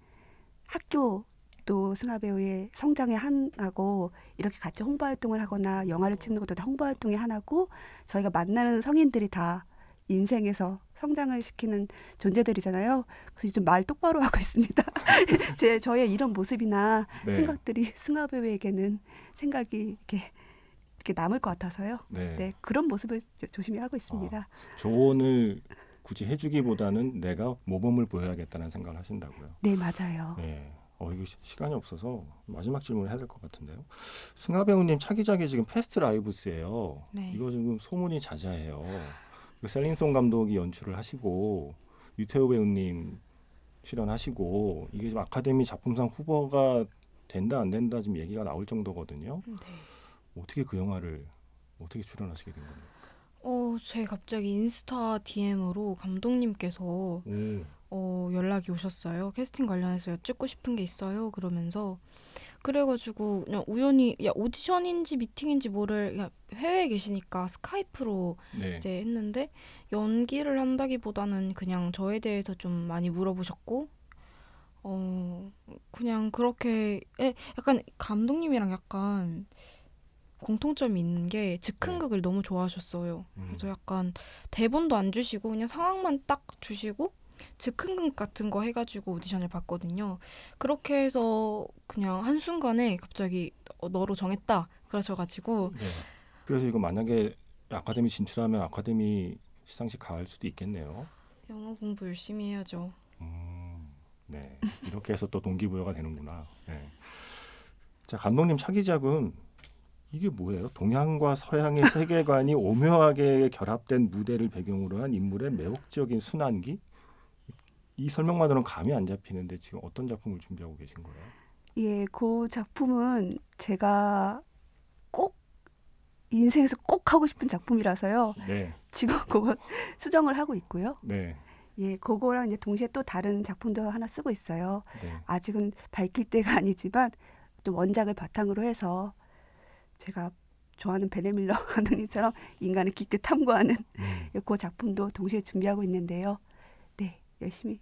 학교 또 승하 배우의 성장의 한하고 이렇게 같이 홍보 활동을 하거나 영화를 찍는 것도 다 홍보 활동의 하나고 저희가 만나는 성인들이 다 인생에서 성장을 시키는 존재들이잖아요. 그래서 요즘 말 똑바로 하고 있습니다. 제 저의 이런 모습이나 네. 생각들이 승하 배우에게는 생각이 이렇게 이렇게 남을 것 같아서요. 네, 네 그런 모습을 조심히 하고 있습니다. 아, 조언을 굳이 해주기보다는 내가 모범을 보여야겠다는 생각을 하신다고요. 네, 맞아요. 네. 어, 이게 시간이 없어서 마지막 질문을 해야 될 것 같은데요. 승하 배우님 차기작이 지금 패스트 라이브스예요. 네. 이거 지금 소문이 자자해요. 그 셀린송 감독이 연출을 하시고 유태호 배우님 출연하시고 이게 지 아카데미 작품상 후보가 된다 안 된다 지금 얘기가 나올 정도거든요. 네. 어떻게 그 영화를 어떻게 출연하시게 된 겁니까? 어, 제 갑자기 인스타 DM으로 감독님께서 음. 어, 연락이 오셨어요. 캐스팅 관련해서 여쭙고 싶은 게 있어요. 그러면서 그래가지고 그냥 우연히 야 오디션인지 미팅인지 뭐를 해외에 계시니까 스카이프로 네. 이제 했는데 연기를 한다기보다는 그냥 저에 대해서 좀 많이 물어보셨고 어 그냥 그렇게 에, 예, 약간 감독님이랑 약간 공통점이 있는 게 즉흥극을 네. 너무 좋아하셨어요. 그래서 음. 약간 대본도 안 주시고 그냥 상황만 딱 주시고 즉흥극 같은 거 해가지고 오디션을 봤거든요. 그렇게 해서 그냥 한순간에 갑자기 어, 너로 정했다. 그러셔가지고. 네. 그래서 이거 만약에 아카데미 진출하면 아카데미 시상식 가 수도 있겠네요. 영어 공부 열심히 해야죠. 음, 네. 이렇게 해서 또 동기부여가 되는구나. 네. 자, 감독님 차기작은 이게 뭐예요? 동양과 서양의 세계관이 오묘하게 결합된 무대를 배경으로 한 인물의 매혹적인 순환기? 이 설명만으로는 감이 안 잡히는데 지금 어떤 작품을 준비하고 계신 거예요? 예, 그 작품은 제가 꼭 인생에서 꼭 하고 싶은 작품이라서요. 네. 지금 그거 수정을 하고 있고요. 네. 예, 그거랑 이제 동시에 또 다른 작품도 하나 쓰고 있어요. 네. 아직은 밝힐 때가 아니지만 또 원작을 바탕으로 해서 제가 좋아하는 베네밀러 감독님처럼 인간을 깊게 탐구하는 음. 그 작품도 동시에 준비하고 있는데요. 열심히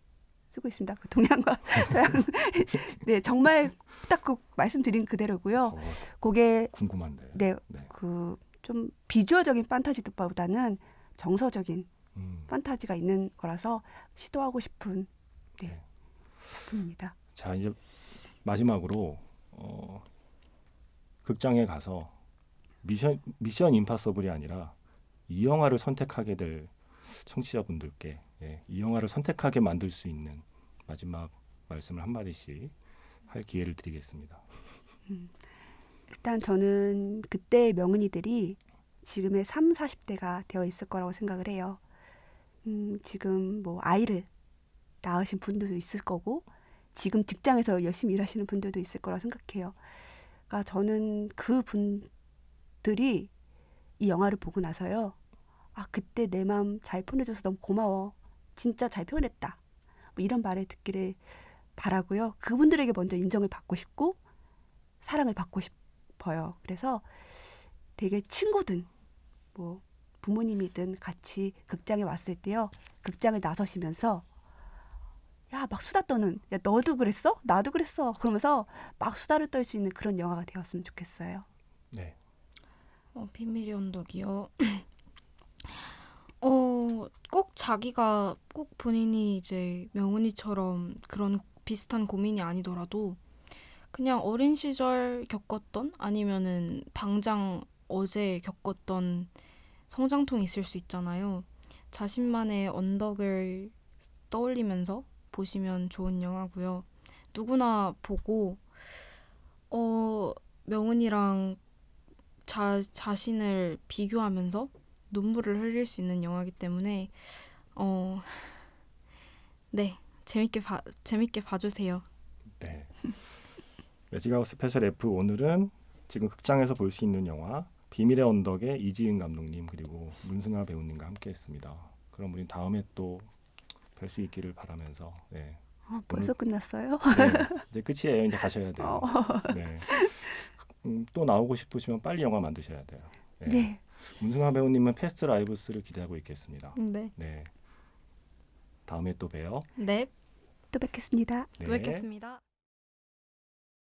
쓰고 있습니다. 그 동양과 서양. 네, 정말 딱그 말씀드린 그대로고요. 어, 그게 궁금한데. 네, 네. 그 좀 비주얼적인 판타지보다는 정서적인 음. 판타지가 있는 거라서 시도하고 싶은 네, 네. 작품입니다. 자, 이제 마지막으로 어, 극장에 가서 미션 미션 임파서블이 아니라 이 영화를 선택하게 될 청취자분들께 예, 이 영화를 선택하게 만들 수 있는 마지막 말씀을 한 마디씩 할 기회를 드리겠습니다. 음, 일단 저는 그때의 명은이들이 지금의 3, 40대가 되어 있을 거라고 생각을 해요. 음, 지금 뭐 아이를 낳으신 분들도 있을 거고 지금 직장에서 열심히 일하시는 분들도 있을 거라 생각해요. 그러니까 저는 그 분들이 이 영화를 보고 나서요. 아 그때 내 마음 잘보내줘서 너무 고마워. 진짜 잘 표현했다. 뭐 이런 말을 듣기를 바라고요. 그분들에게 먼저 인정을 받고 싶고 사랑을 받고 싶어요. 그래서 되게 친구든 뭐 부모님이든 같이 극장에 왔을 때요. 극장을 나서시면서 야 막 수다 떠는 야 너도 그랬어? 나도 그랬어. 그러면서 막 수다를 떨 수 있는 그런 영화가 되었으면 좋겠어요. 네. 어, 비밀의 언덕이요. 어, 꼭 자기가 꼭 본인이 이제 명은이처럼 그런 비슷한 고민이 아니더라도 그냥 어린 시절 겪었던 아니면은 당장 어제 겪었던 성장통이 있을 수 있잖아요. 자신만의 언덕을 떠올리면서 보시면 좋은 영화고요. 누구나 보고 어 명은이랑 자 자신을 비교하면서 눈물을 흘릴 수 있는 영화이기 때문에 어, 네 재밌게 봐 재밌게 봐주세요. 네. 매직아웃 스페셜 F 오늘은 지금 극장에서 볼 수 있는 영화 비밀의 언덕의 이지은 감독님 그리고 문승아 배우님과 함께했습니다. 그럼 우린 다음에 또 뵐 수 있기를 바라면서 네. 아, 벌써 끝났어요? 네, 이제 끝이에요. 이제 가셔야 돼요. 어. 네. 음, 또 나오고 싶으시면 빨리 영화 만드셔야 돼요. 네. 네. 문승환 배우님은 패스트 라이브스를 기대하고 있겠습니다. 네. 네. 다음에 또 봬요. 네. 또 뵙겠습니다. 네. 또 뵙겠습니다.